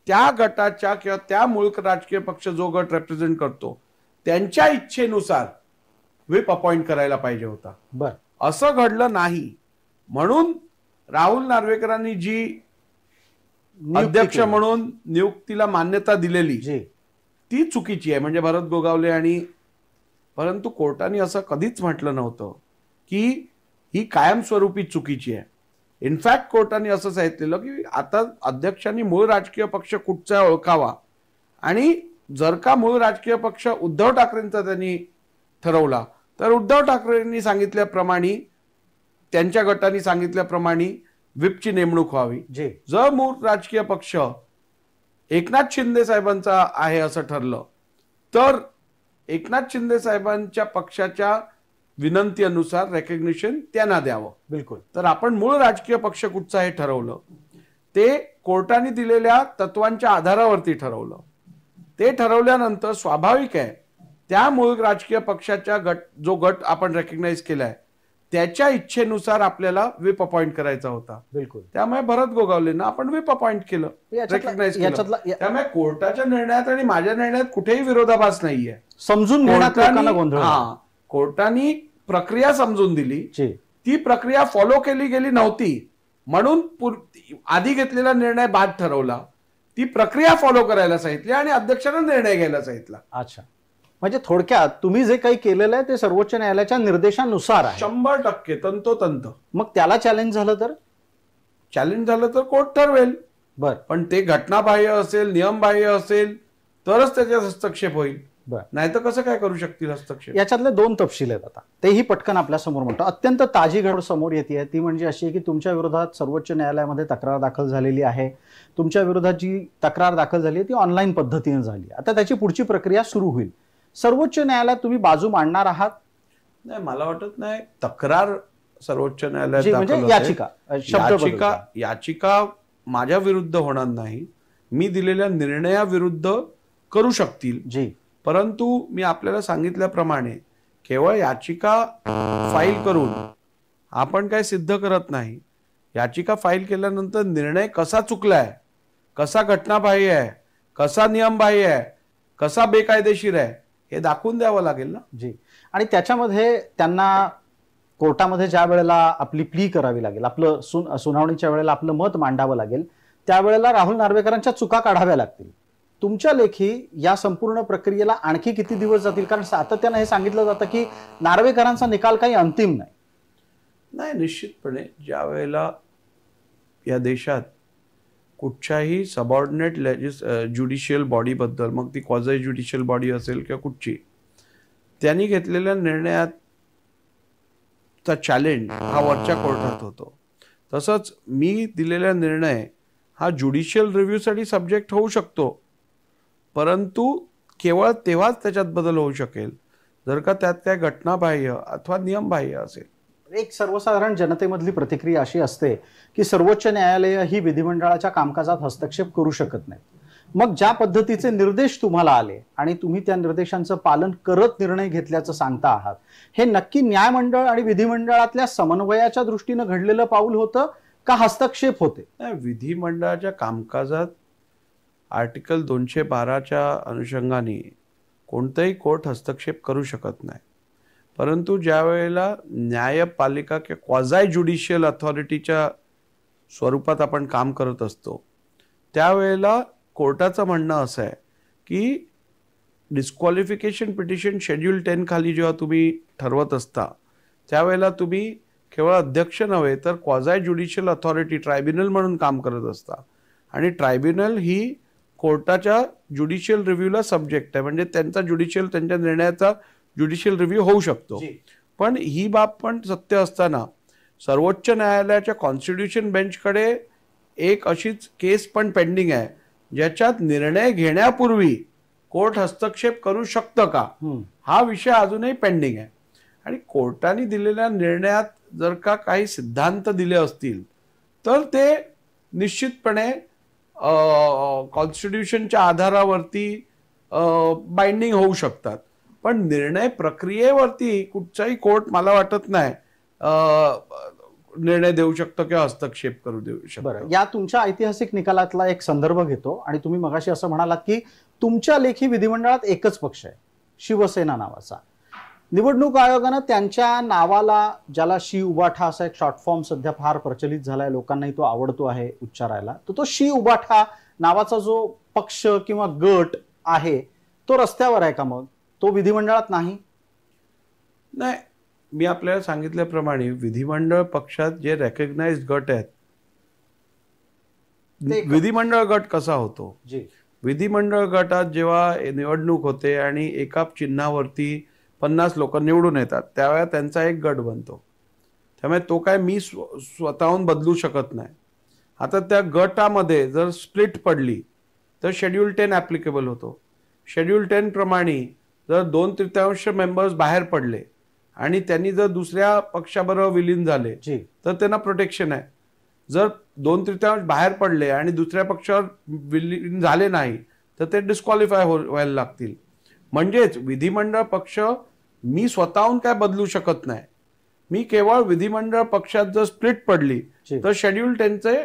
त्या गटाच्या किंवा त्या मूळ राजकीय पक्ष जो गट रेप्रेझेंट करतो त्यांच्या इच्छेनुसार व्हीप अपॉइंट करायला पाहिजे होता बर असं घडलं नाही म्हणून राहुल नार्वेकरांनी जी अध्यक्ष म्हणून नियुक्तीला मान्यता दिलेली ती चुकीची आहे म्हणजे भरत गोगावले आणि परंतु कोर्टाने असं कधीच म्हटलं नव्हतं की ही कायमस्वरूपी चुकीची आहे इनफॅक्ट कोर्टाने असं सांगितलेलं की आता अध्यक्षांनी मूळ राजकीय पक्ष कुठचा ओळखावा आणि जर का मूळ राजकीय पक्ष उद्धव ठाकरेंचा त्यांनी ठरवला तर उद्धव ठाकरेंनी सांगितल्याप्रमाणे त्यांच्या गटाने सांगितल्याप्रमाणे व्हीपची नेमणूक व्हावी जर मूळ राजकीय पक्ष एकनाथ शिंदे साहेबांचा आहे असं ठरलं तर एकनाथ शिंदे साहेबांच्या पक्षाच्या विनंती अनुसार रेकग्निशन त्यांना द्यावं बिलकुल तर आपण मूळ राजकीय पक्ष कुठचा हे ठरवलं ते कोर्टाने दिलेल्या तत्वांच्या आधारावरती ठरवलं ते ठरवल्यानंतर स्वाभाविक आहे त्या राजकीय पक्षाच्या गट जो गट आपण रेकग्नाईज केलाय त्याच्या इच्छेनुसार आपल्याला व्हीप अपॉइंट करायचा होता बिलकुल त्यामुळे भरत ना आपण व्हीप अपॉइंट केलं रेकग्नाईज केलं त्यामुळे कोर्टाच्या निर्णयात आणि माझ्या निर्णयात कुठेही विरोधाभास नाहीये समजून हा कोर्टाने प्रक्रिया समजून दिली ती प्रक्रिया फॉलो केली गेली नव्हती म्हणून आधी घेतलेला निर्णय बाद ठरवला ती प्रक्रिया फॉलो करायला सांगितली आणि अध्यक्षांना निर्णय घ्यायला सांगितला अच्छा म्हणजे थोडक्यात तुम्ही जे काही केलेलं आहे ते सर्वोच्च न्यायालयाच्या निर्देशानुसार आहे शंभर टक्के तंतोतंत मग त्याला चॅलेंज झालं तर चॅलेंज झालं तर कोर्ट ठरवेल बर पण ते घटनाबाह्य असेल नियमबाह्य असेल तरच त्याच्यात हस्तक्षेप होईल नाही तर कसं काय करू शकतील हस्तक्षेप याच्यातले दोन तपशील आहेत आता तेही पटकन आपल्या समोर म्हणतो अत्यंत ताजी घड समोर येते ती म्हणजे अशी आहे की तुमच्या विरोधात सर्वोच्च न्यायालयामध्ये तक्रार दाखल झालेली आहे तुमच्या विरोधात जी तक्रार दाखल झाली ती ऑनलाईन पद्धतीने झाली आता त्याची पुढची प्रक्रिया सुरू होईल सर्वोच्च न्यायालयात तुम्ही बाजू मांडणार आहात नाही मला वाटत नाही तक्रार सर्वोच्च न्यायालयात म्हणजे याचिका याचिका याचिका माझ्या विरुद्ध होणार नाही मी दिलेल्या निर्णयाविरुद्ध करू शकतील जी परंतु मी आपल्याला सांगितल्याप्रमाणे केवळ याचिका फाईल करून आपण काय सिद्ध करत नाही याचिका फाईल केल्यानंतर निर्णय कसा चुकलाय कसा घटनाबाह्य आहे कसा नियमबाह्य आहे कसा बेकायदेशीर आहे हे दाखवून द्यावं लागेल ना जी आणि त्याच्यामध्ये त्यांना कोर्टामध्ये ज्या वेळेला आपली प्ली करावी लागेल आपलं सुन सुनावणीच्या वेळेला आपलं मत मांडावं लागेल त्यावेळेला राहुल नार्वेकरांच्या चुका काढाव्या लागतील तुमच्या लेखी या संपूर्ण प्रक्रियेला आणखी किती दिवस जातील कारण सातत्यानं हे सांगितलं जातं की नार्वेकरांचा निकाल काही अंतिम नाही नाही निश्चितपणे ज्या वेळेला या देशात कुठच्याही सबऑर्डिनेट लेजिस ज्युडिशियल बॉडीबद्दल मग ती क्वाझाई ज्युडिशियल बॉडी असेल किंवा कुठची त्यांनी घेतलेल्या निर्णयाचा चॅलेंज हा वरच्या कोर्टात होतो तसंच मी दिलेला निर्णय हा ज्युडिशियल रिव्ह्यूसाठी सब्जेक्ट होऊ शकतो परंतु केवळ तेव्हाच त्याच्यात बदल होऊ शकेल जर का त्यात काय घटनाबाह्य अथवा नियमबाह्य असेल एक सर्वसाधारण जनतेमधली प्रतिक्रिया अशी असते की सर्वोच्च न्यायालय ही विधिमंडळाच्या कामकाजात हस्तक्षेप करू शकत नाहीत मग ज्या पद्धतीचे निर्देश तुम्हाला आले आणि तुम्ही त्या निर्देशांचं पालन करत निर्णय घेतल्याचं सांगता आहात हे नक्की न्यायमंडळ आणि विधिमंडळातल्या समन्वयाच्या दृष्टीनं घडलेलं पाऊल होतं का हस्तक्षेप होते विधिमंडळाच्या कामकाजात आर्टिकल दोनशे बाराच्या अनुषंगाने कोणतंही कोर्ट हस्तक्षेप करू शकत नाही परंतु ज्या वेळेला न्यायपालिका किंवा क्वाझाय ज्युडिशियल अथॉरिटीच्या स्वरूपात आपण काम करत असतो त्यावेळेला कोर्टाचं म्हणणं असं आहे की डिस्क्वालिफिकेशन पिटिशन शेड्यूल टेन खाली जेव्हा तुम्ही ठरवत असता त्यावेळेला तुम्ही केवळ अध्यक्ष नव्हे तर क्वाझाय ज्युडिशियल अथॉरिटी ट्रायब्युनल म्हणून काम करत असता आणि ट्रायब्युनल ही कोर्टाच्या ज्युडिशियल रिव्ह्यूला सब्जेक्ट आहे म्हणजे त्यांचा ज्युडिशियल त्यांच्या निर्णयाचा ज्युडिशियल रिव्ह्यू होऊ शकतो पण ही बाब पण सत्य असताना सर्वोच्च न्यायालयाच्या कॉन्स्टिट्यूशन बेंचकडे एक अशीच केस पण पेंडिंग आहे ज्याच्यात निर्णय घेण्यापूर्वी कोर्ट हस्तक्षेप करू शकतं का हा विषय अजूनही पेंडिंग आहे आणि कोर्टाने दिलेल्या निर्णयात जर का काही सिद्धांत दिले असतील तर ते निश्चितपणे कॉन्स्टिट्यूशनच्या आधारावरती बाइंडिंग होऊ शकतात पण निर्णय प्रक्रियेवरती कुठचाही कोर्ट मला वाटत नाही निर्णय देऊ शकतो किंवा हस्तक्षेप करू देऊ शकतो बरं या तुमच्या ऐतिहासिक निकालातला एक संदर्भ घेतो आणि तुम्ही मगाशी असं म्हणालात की तुमच्या लेखी विधिमंडळात एकच पक्ष आहे शिवसेना नावाचा निवडणूक आयोगानं त्यांच्या नावाला ज्याला शी उबाठा असा एक शॉर्ट फॉर्म सध्या फार प्रचलित झालाय लोकांनाही तो आवडतो आहे उच्चारायला तर तो शी उबाठा नावाचा जो पक्ष किंवा गट आहे तो रस्त्यावर आहे का मग तो विधिमंडळात नाही नाही मी आपल्याला सांगितल्याप्रमाणे विधिमंडळ पक्षात जे रेकग्नाइज गट आहेत विधिमंडळ गट कसा होतो विधिमंडळ गटात जेव्हा निवडणूक होते आणि एका चिन्हावरती पन्नास लोक निवडून येतात त्यावेळेला त्यांचा एक गट बनतो त्यामुळे तो काय मी स्वतःहून बदलू शकत नाही आता त्या गटामध्ये जर स्प्लिट पडली तर शेड्यूल टेन ऍप्लिकेबल होतो शेड्यूल टेन प्रमाणे जर दोन तृतीयांश मेंबर्स बाहेर पडले आणि त्यांनी जर दुसऱ्या पक्षाबरोबर विलीन झाले तर त्यांना प्रोटेक्शन आहे जर दोन तृतीयांश बाहेर पडले आणि दुसऱ्या पक्षावर विलीन झाले नाही तर ते डिस्क्वालिफाय हो व्हायला लागतील म्हणजेच विधिमंडळ पक्ष मी स्वतःहून काय बदलू शकत नाही मी केवळ विधिमंडळ पक्षात जर स्प्लिट पडली तर शेड्यूल त्यांचे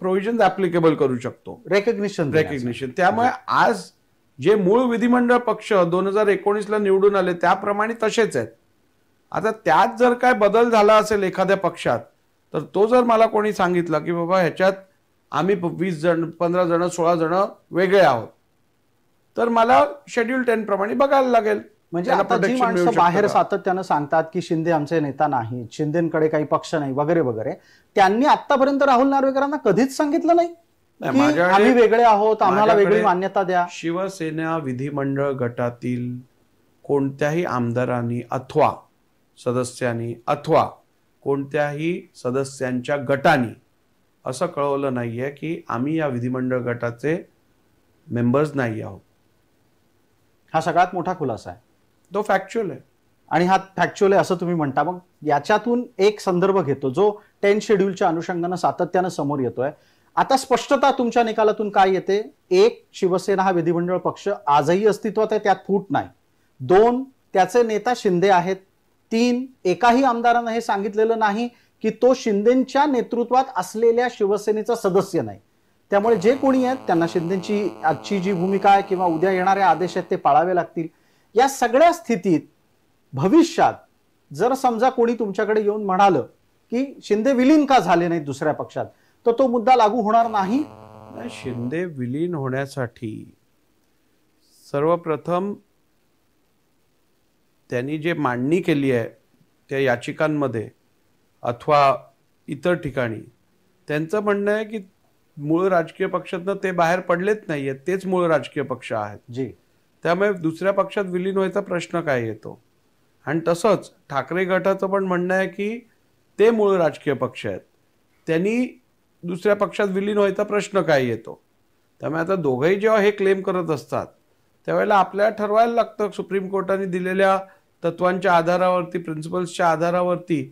प्रोव्हिजन ऍप्लिकेबल करू शकतो रेकग्निशन रेकग्निशन त्यामुळे आज जे मूळ विधिमंडळ पक्ष दोन हजार एकोणीसला निवडून आले त्याप्रमाणे तसेच आहेत आता त्यात जर काय बदल झाला असेल एखाद्या पक्षात तर तो जर मला कोणी सांगितला की बाबा ह्याच्यात आम्ही वीस जण पंधरा जण सोळा जण वेगळे आहोत तर मला शेड्यूल टेन प्रमाणे बघायला लागेल म्हणजे आता जी माणसं बाहेर सातत्यानं सांगतात की शिंदे आमचे नेता नाहीत शिंदेकडे काही पक्ष नाही वगैरे वगैरे त्यांनी आतापर्यंत राहुल नार्वेकरांना कधीच सांगितलं नाही आम्ही वेगळे आहोत आम्हाला वेगळी मान्यता द्या शिवसेना विधिमंडळ गटातील कोणत्याही आमदारांनी अथवा सदस्यांनी अथवा कोणत्याही सदस्यांच्या गटानी असं कळवलं नाहीये की आम्ही या विधिमंडळ गटाचे मेंबर्स नाही आहोत हा सगळ्यात मोठा खुलासा आहे तो फॅक्च्युअल आहे आणि हा फॅक्च्युअल आहे असं तुम्ही म्हणता मग याच्यातून एक संदर्भ घेतो जो टेन शेड्यूलच्या अनुषंगानं सातत्यानं समोर येतोय आता स्पष्टता तुमच्या निकालातून काय येते एक शिवसेना हा विधिमंडळ पक्ष आजही अस्तित्वात आहे त्यात फूट नाही दोन त्याचे नेता शिंदे आहेत तीन एकाही आमदारानं हे सांगितलेलं नाही की तो शिंदेच्या नेतृत्वात असलेल्या शिवसेनेचा सदस्य नाही त्यामुळे जे कोणी आहेत त्यांना शिंदेची आजची जी भूमिका आहे किंवा उद्या येणारे आदेश आहेत ते पाळावे लागतील या सगळ्या स्थितीत भविष्यात जर समजा कोणी तुमच्याकडे येऊन म्हणालं की शिंदे विलीन का झाले नाहीत दुसऱ्या पक्षात तर तो मुद्दा लागू होणार नाही शिंदे विलीन होण्यासाठी सर्वप्रथम त्यांनी जे मांडणी केली आहे त्या याचिकांमध्ये अथवा इतर ठिकाणी त्यांचं म्हणणं आहे की मूळ राजकीय पक्षातनं ते बाहेर पडलेच नाहीये तेच मूळ राजकीय पक्ष आहेत जी त्यामुळे दुसऱ्या पक्षात विलीन व्हायचा प्रश्न काय येतो आणि तसंच ठाकरे गटाचं पण म्हणणं आहे की ते मूळ राजकीय पक्ष आहेत त्यांनी दुसऱ्या पक्षात विलीन व्हायचा प्रश्न काय येतो त्यामुळे आता दोघंही जेव्हा हे क्लेम करत असतात त्यावेळेला आपल्याला ठरवायला लागतं सुप्रीम कोर्टाने दिलेल्या तत्वांच्या आधारावरती प्रिन्सिपल्सच्या आधारावरती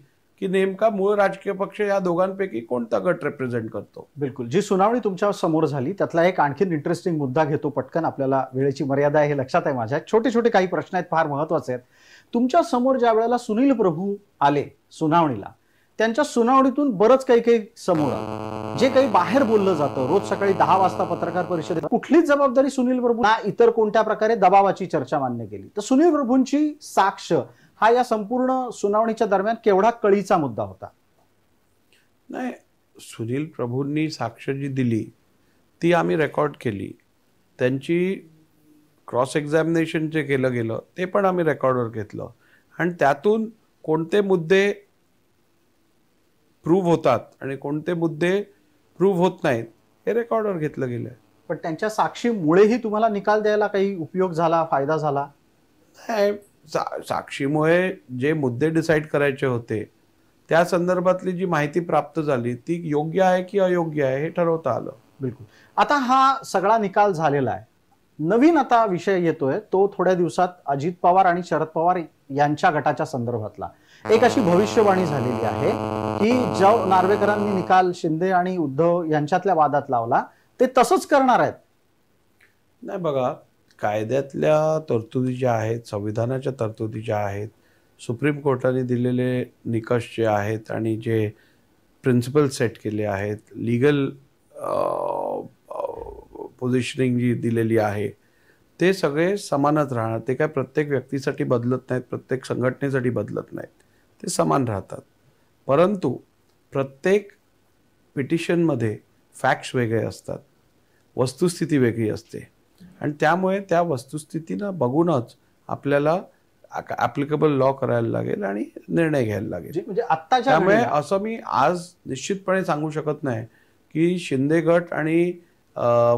की नेमका मूळ राजकीय पक्ष या दोघांपैकी कोणता गट रिप्रेझेंट करतो बिलकुल जी सुनावणी तुमच्या समोर झाली त्यातला एक आणखीन इंटरेस्टिंग मुद्दा घेतो पटकन आपल्याला वेळेची मर्यादा आहे हे लक्षात आहे माझ्या छोटे छोटे काही प्रश्न आहेत फार महत्वाचे आहेत तुमच्या समोर ज्या वेळेला सुनील प्रभू आले सुनावणीला त्यांच्या सुनावणीतून बरंच काही काही समोर आलं जे काही बाहेर बोललं जातं रोज सकाळी दहा वाजता पत्रकार परिषदेत कुठलीच जबाबदारी सुनील प्रभू इतर कोणत्या प्रकारे दबावाची चर्चा मान्य केली तर सुनील प्रभूंची साक्ष हा या संपूर्ण सुनावणीच्या दरम्यान केवढा कळीचा मुद्दा होता नाही सुनील प्रभूंनी साक्ष जी दिली ती आम्ही रेकॉर्ड केली त्यांची क्रॉस एक्झामिनेशन जे केलं गेलं ते पण आम्ही रेकॉर्डवर घेतलं आणि त्यातून कोणते मुद्दे प्रूव्ह होतात आणि कोणते मुद्दे प्रूव्ह होत नाहीत हे रेकॉर्डवर घेतलं गेलं पण त्यांच्या साक्षीमुळेही तुम्हाला निकाल द्यायला काही उपयोग झाला फायदा झाला नाही सा साक्षीमुळे जे मुद्दे डिसाईड करायचे होते त्या संदर्भातली जी माहिती प्राप्त झाली ती योग्य आहे की अयोग्य आहे हे ठरवता आलं बिलकुल आता हा सगळा निकाल झालेला आहे नवीन आता विषय येतोय तो थोड्या दिवसात अजित पवार आणि शरद पवार यांच्या गटाच्या संदर्भातला एक अशी भविष्यवाणी झालेली आहे की ज्या नार्वेकरांनी निकाल शिंदे आणि उद्धव यांच्यातल्या वादात लावला ते तसंच करणार आहेत नाही बघा कायद्यातल्या तरतुदी ज्या आहेत संविधानाच्या तरतुदी ज्या आहेत सुप्रीम कोर्टाने दिलेले निकष जे आहेत आणि जे प्रिन्सिपल सेट केले आहेत लिगल पोझिशनिंग जी दिलेली आहे ते सगळे समानच राहणार ते काय प्रत्येक व्यक्तीसाठी बदलत नाहीत प्रत्येक संघटनेसाठी बदलत नाहीत ते समान राहतात परंतु प्रत्येक पिटिशनमध्ये फॅक्ट्स वेगळे असतात वस्तुस्थिती वेगळी असते आणि त्यामुळे त्या वस्तुस्थितीनं बघूनच आपल्याला ॲप्लिकेबल लॉ करायला लागेल आणि निर्णय घ्यायला लागेल म्हणजे आत्ता त्यामुळे असं मी आज निश्चितपणे सांगू शकत नाही की शिंदे गट आणि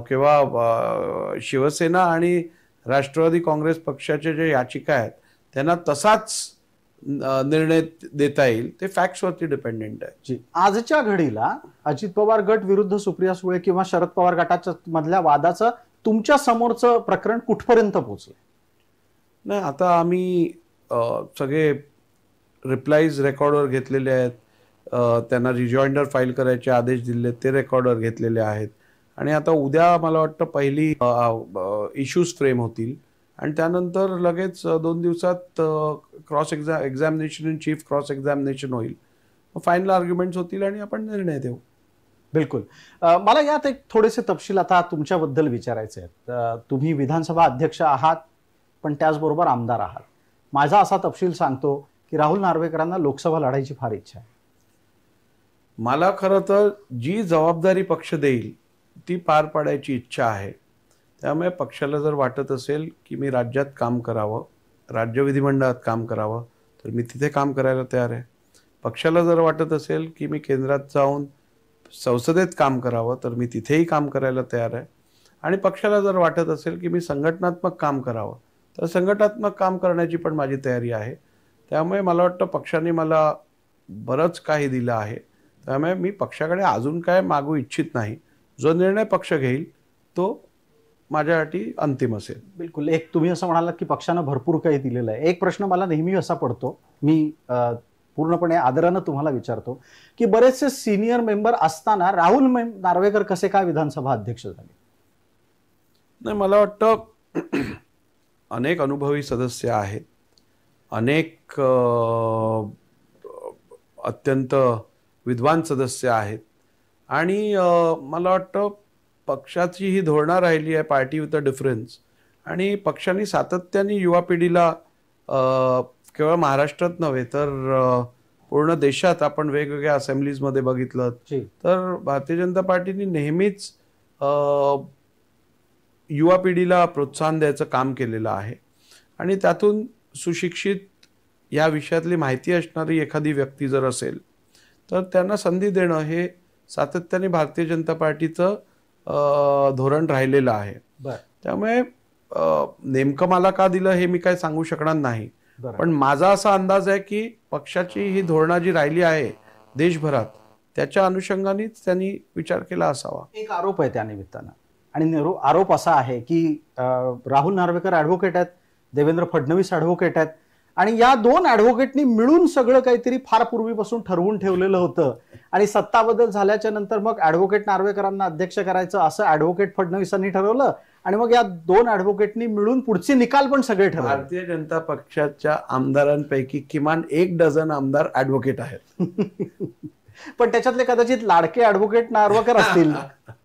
किंवा शिवसेना आणि राष्ट्रवादी काँग्रेस पक्षाच्या ज्या याचिका आहेत त्यांना तसाच निर्णय देता येईल ते फॅक्ट्सवरती डिपेंडेंट आहे जी आजच्या घडीला अजित पवार गट विरुद्ध सुप्रिया सुळे किंवा शरद पवार गटाच्या मधल्या वादाचं तुमच्या समोरचं प्रकरण कुठपर्यंत पोहोचलं नाही आता आम्ही सगळे रिप्लाईज रेकॉर्डवर घेतलेले आहेत त्यांना रिजॉइंडर फाईल करायचे आदेश दिले ते रेकॉर्डवर घेतलेले आहेत आणि आता उद्या मला वाटतं पहिली इश्यूज फ्रेम होतील आणि त्यानंतर लगेच दोन दिवसात cross exa examination chief cross examination होईल फायनल आर्ग्युमेंट्स होतील आणि आपण निर्णय देऊ बिलकुल मला यात एक थोडेसे तपशील आता तुमच्याबद्दल विचारायचे आहेत तुम्ही विधानसभा अध्यक्ष आहात पण त्याचबरोबर आमदार आहात माझा असा तपशील सांगतो की राहुल नार्वेकरांना लोकसभा लढायची फार इच्छा आहे मला खरं तर जी जबाबदारी पक्ष देईल ती पार पाडायची इच्छा आहे त्यामुळे पक्षाला जर वाटत असेल की मी राज्यात काम करावं राज्य विधिमंडळात काम करावं तर मी तिथे काम करायला तयार आहे पक्षाला जर वाटत असेल की मी केंद्रात जाऊन संसदेत काम करावं तर मी तिथेही काम करायला तयार आहे आणि पक्षाला जर वाटत असेल की मी संघटनात्मक काम करावं तर संघटनात्मक काम करण्याची पण माझी तयारी आहे त्यामुळे मला वाटतं पक्षाने मला बरंच काही दिलं आहे त्यामुळे मी पक्षाकडे अजून काय मागू इच्छित नाही जो निर्णय पक्ष घेईल तो माझ्यासाठी अंतिम असेल बिलकुल एक तुम्ही असं म्हणालात की पक्षानं भरपूर काही दिलेलं आहे एक प्रश्न मला नेहमी असा पडतो मी पूर्णपणे आदरानं तुम्हाला विचारतो की बरेचसे सिनियर मेंबर असताना राहुल नार्वेकर कसे काय विधानसभा अध्यक्ष झाले नाही मला वाटतं अनेक अनुभवी सदस्य आहेत अनेक अत्यंत विद्वान सदस्य आहेत आणि मला वाटतं पक्षाची ही धोरणं राहिली आहे पार्टी विथ अ डिफरन्स आणि पक्षांनी सातत्याने युवा पिढीला केवळ महाराष्ट्रात नव्हे तर पूर्ण देशात आपण वेगवेगळ्या असेंब्लीजमध्ये बघितलं तर भारतीय जनता पार्टीने नेहमीच युवा पिढीला प्रोत्साहन द्यायचं काम केलेलं आहे आणि त्यातून सुशिक्षित या विषयातली माहिती असणारी एखादी व्यक्ती जर असेल तर त्यांना संधी देणं हे सातत्याने भारतीय जनता पार्टीचं धोरण राहिलेलं आहे त्यामुळे नेमकं मला का दिलं हे मी काय सांगू शकणार नाही पण माझा असा अंदाज आहे की पक्षाची ही धोरणा जी राहिली आहे देशभरात त्याच्या अनुषंगानेच त्यांनी विचार केला असावा एक आरोप आहे त्या निमित्तानं आणि आरोप असा आहे की राहुल नार्वेकर ॲडव्होकेट आहेत देवेंद्र फडणवीस ॲडव्होकेट आहेत आणि या दोन ॲडव्होकेटनी मिळून सगळं काहीतरी फार पूर्वीपासून ठरवून ठेवलेलं होतं आणि सत्ता बदल झाल्याच्या नंतर मग ॲडव्होकेट नार्वेकरांना अध्यक्ष करायचं असं ऍडव्होकेट फडणवीसांनी ठरवलं आणि मग या दोन ऍडव्होकेटनी मिळून पुढचे निकाल पण सगळे ठरवले भारतीय जनता पक्षाच्या आमदारांपैकी किमान एक डझन आमदार ऍडव्होकेट आहेत *laughs* पण त्याच्यातले कदाचित लाडके ऍडव्होकेट नार्वेकर असतील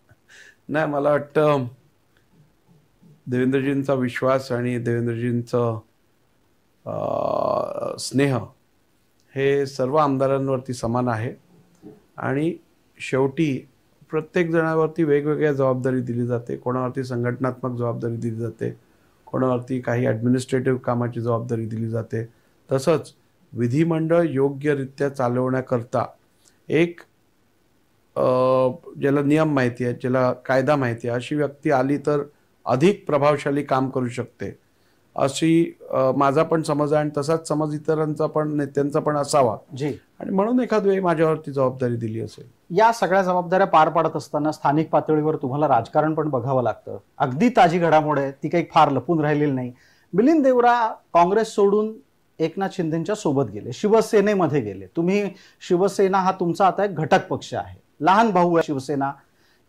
*laughs* नाही मला वाटतं देवेंद्रजींचा विश्वास आणि देवेंद्रजींचं स्नेह हे सर्व आमदारांवरती समान आहे आणि शेवटी प्रत्येक जणावरती वेगवेगळ्या जबाबदारी दिली जाते कोणावरती संघटनात्मक जबाबदारी दिली जाते कोणावरती काही ॲडमिनिस्ट्रेटिव्ह कामाची जबाबदारी दिली जाते तसंच विधिमंडळ योग्यरित्या चालवण्याकरता एक ज्याला नियम माहिती आहे ज्याला कायदा माहिती आहे अशी व्यक्ती आली तर अधिक प्रभावशाली काम करू शकते अशी माझा पण समज आहे आणि तसाच समज इतरांचा पण नेत्यांचा पण असावा जी आणि म्हणून एखाद वेळी माझ्यावरती जबाबदारी दिली असेल या सगळ्या जबाबदाऱ्या पार पाडत असताना स्थानिक पातळीवर तुम्हाला राजकारण पण बघावं लागतं अगदी ताजी घडामोड आहे ती काही फार लपून राहिलेली नाही मिलिंद देवरा काँग्रेस सोडून एकनाथ शिंदेच्या सोबत गेले शिवसेनेमध्ये गेले तुम्ही शिवसेना हा तुमचा आता एक घटक पक्ष आहे लहान भाऊ आहे शिवसेना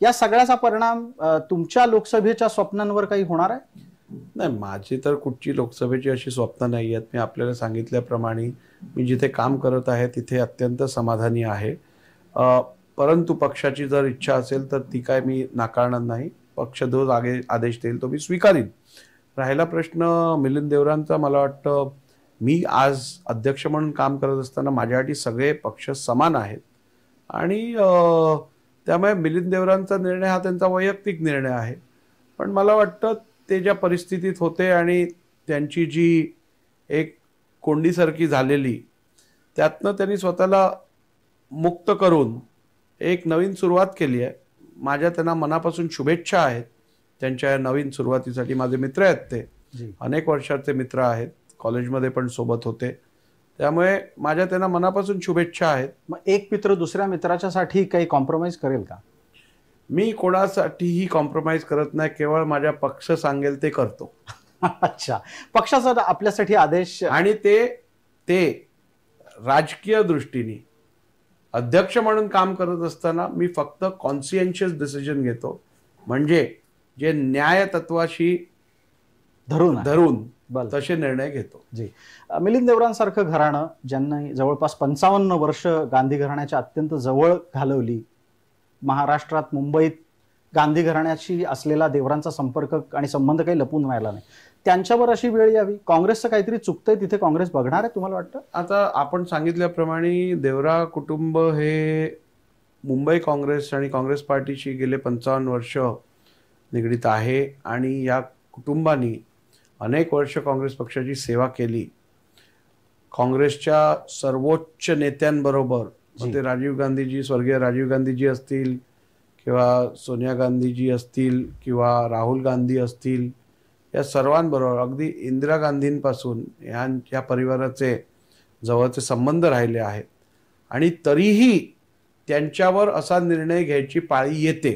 या सगळ्याचा परिणाम तुमच्या लोकसभेच्या स्वप्नांवर काही होणार आहे नाही माझी तर कुठची लोकसभेची अशी स्वप्न नाही आहेत मी आपल्याला सांगितल्याप्रमाणे मी जिथे काम करत आहे तिथे अत्यंत समाधानी आहे परंतु पक्षाची जर इच्छा असेल तर ती काय मी नाकारणार नाही पक्ष जो आगे आदेश देईल तो मी स्वीकारीन राहिला प्रश्न मिलिंद देवरांचा मला वाटतं मी आज अध्यक्ष म्हणून काम करत असताना माझ्यासाठी सगळे पक्ष समान आहेत आणि त्यामुळे मिलिंद देवरांचा निर्णय हा त्यांचा वैयक्तिक निर्णय आहे पण मला वाटतं ते ज्या परिस्थितीत होते आणि त्यांची जी एक कोंडीसारखी झालेली त्यातनं त्यांनी स्वतःला मुक्त करून एक नवीन सुरुवात केली आहे माझ्या त्यांना मनापासून शुभेच्छा आहेत त्यांच्या नवीन सुरुवातीसाठी माझे मित्र आहेत ते अनेक वर्षाचे मित्र आहेत कॉलेजमध्ये पण सोबत होते त्यामुळे माझ्या त्यांना मनापासून शुभेच्छा आहेत मग एक मित्र दुसऱ्या मित्राच्यासाठी काही कॉम्प्रोमाइज करेल का मी कोणासाठीही कॉम्प्रोमाइज करत नाही केवळ माझ्या पक्ष सांगेल ते करतो अच्छा पक्षाचा आपल्यासाठी आदेश आणि ते ते राजकीय दृष्टीने अध्यक्ष म्हणून काम करत असताना मी फक्त कॉन्सियन्शियस डिसिजन घेतो म्हणजे जे न्याय तत्वाशी धरून धरून तसे निर्णय घेतो जी मिलिंद देवरांसारखं घराणं ज्यांना जवळपास पंचावन्न वर्ष गांधी घराण्याच्या अत्यंत जवळ घालवली महाराष्ट्रात मुंबईत गांधी घराण्याशी असलेला देवरांचा संपर्क आणि संबंध काही लपून व्हायला नाही त्यांच्यावर अशी वेळ यावी काँग्रेसचं काहीतरी चुकतंय तिथे काँग्रेस बघणार आहे तुम्हाला वाटतं आता आपण सांगितल्याप्रमाणे देवरा कुटुंब हे मुंबई काँग्रेस आणि काँग्रेस पार्टीशी गेले पंचावन्न वर्ष निगडीत आहे आणि या कुटुंबानी अनेक वर्ष काँग्रेस पक्षाची सेवा केली काँग्रेसच्या सर्वोच्च नेत्यांबरोबर मग ते राजीव गांधीजी स्वर्गीय राजीव गांधीजी असतील किंवा सोनिया गांधीजी असतील किंवा राहुल गांधी असतील या सर्वांबरोबर अगदी इंदिरा गांधींपासून ह्यां या परिवाराचे जवळचे संबंध राहिले आहेत आणि तरीही त्यांच्यावर असा निर्णय घ्यायची पाळी येते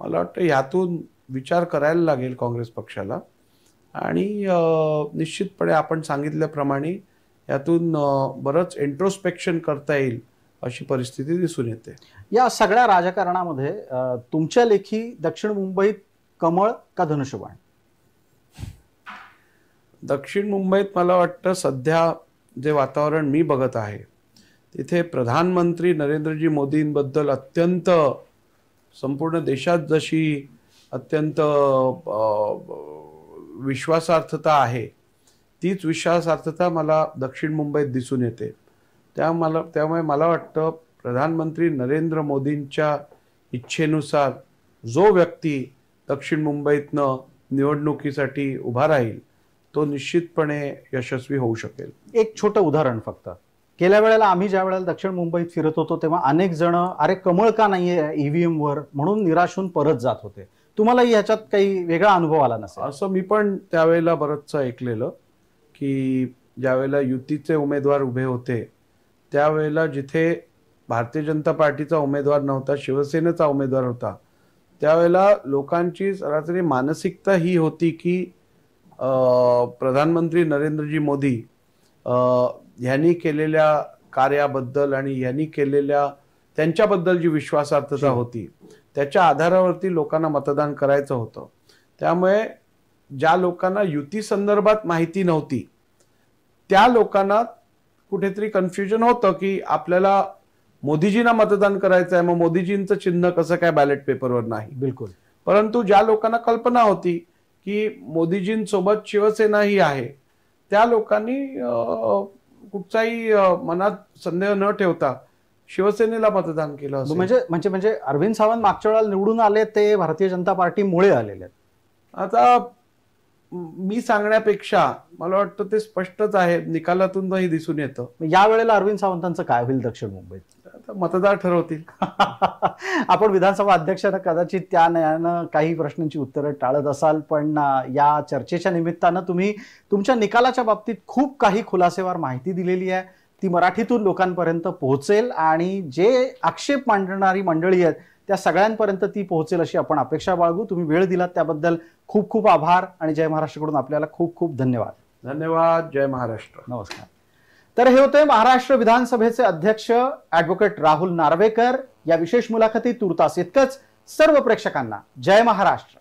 मला वाटतं ह्यातून विचार करायला लागेल काँग्रेस पक्षाला आणि निश्चितपणे आपण सांगितल्याप्रमाणे यातून बरंच इंट्रोस्पेक्शन करता येईल अशी परिस्थिती दिसून येते या सगळ्या राजकारणामध्ये तुमच्या लेखी दक्षिण मुंबईत कमळ का धनुष्यबाण दक्षिण मुंबईत मला वाटतं सध्या जे वातावरण मी बघत आहे तिथे प्रधानमंत्री नरेंद्रजी मोदींबद्दल अत्यंत संपूर्ण देशात जशी अत्यंत विश्वासार्थता आहे तीच विश्वासार्थता मला दक्षिण मुंबईत दिसून येते त्या मला त्यामुळे मला वाटतं प्रधानमंत्री नरेंद्र मोदींच्या इच्छेनुसार जो व्यक्ती दक्षिण मुंबईतनं निवडणुकीसाठी उभा राहील तो निश्चितपणे यशस्वी होऊ शकेल एक छोटं उदाहरण फक्त गेल्या वेळेला आम्ही ज्या वेळेला दक्षिण मुंबईत फिरत होतो तेव्हा अनेक जण अरे कमळ का नाहीये ईव्हीएमवर e वर म्हणून निराशून परत जात होते तुम्हाला याच्यात काही वेगळा अनुभव आला नसेल असं मी पण त्यावेळेला बरंचसं ऐकलेलं की ज्यावेळेला युतीचे उमेदवार उभे होते त्यावेळेला जिथे भारतीय जनता पार्टीचा उमेदवार नव्हता शिवसेनेचा उमेदवार होता त्यावेळेला लोकांची सरासरी मानसिकता ही होती की प्रधानमंत्री नरेंद्रजी मोदी यांनी केलेल्या कार्याबद्दल आणि ह्यांनी केलेल्या त्यांच्याबद्दल जी विश्वासार्थता होती त्याच्या आधारावरती लोकांना मतदान करायचं होतं त्यामुळे ज्या लोकांना युती संदर्भात माहिती नव्हती त्या लोकांना कुठेतरी कन्फ्युजन होतं की आपल्याला मोदीजींना मतदान करायचं आहे मग मोदीजींचं चिन्ह कसं काय बॅलेट पेपरवर नाही बिलकुल परंतु ज्या लोकांना कल्पना होती की मोदीजींसोबत शिवसेना ही आहे त्या लोकांनी कुठचाही मनात संदेह न ठेवता शिवसेनेला मतदान केलं म्हणजे म्हणजे म्हणजे अरविंद सावंत मागच्या वेळेला निवडून आले ते भारतीय जनता पार्टीमुळे आलेले आहेत आता मी सांगण्यापेक्षा मला वाटतं ते स्पष्टच आहे निकालातूनही दिसून येतं या वेळेला अरविंद सावंतांचं काय होईल दक्षिण मुंबईत मतदार ठरवतील *laughs* आपण विधानसभा अध्यक्षांना कदाचित त्या न्यायानं काही प्रश्नांची उत्तरं टाळत असाल पण या चर्चेच्या निमित्तानं तुम्ही तुमच्या निकालाच्या बाबतीत खूप काही खुलासेवार माहिती दिलेली आहे ती मराठीतून लोकांपर्यंत पोहोचेल आणि जे आक्षेप मांडणारी मंडळी आहेत त्या सगळ्यांपर्यंत ती पोहोचेल अशी आपण अपेक्षा बाळगू तुम्ही वेळ दिलात त्याबद्दल खूप खूप आभार आणि जय महाराष्ट्रकडून आपल्याला खूप खूप धन्यवाद धन्यवाद जय महाराष्ट्र नमस्कार तर हे होते महाराष्ट्र विधानसभेचे अध्यक्ष ऍडव्होकेट राहुल नार्वेकर या विशेष मुलाखतीत तुर्तास इतकंच सर्व प्रेक्षकांना जय महाराष्ट्र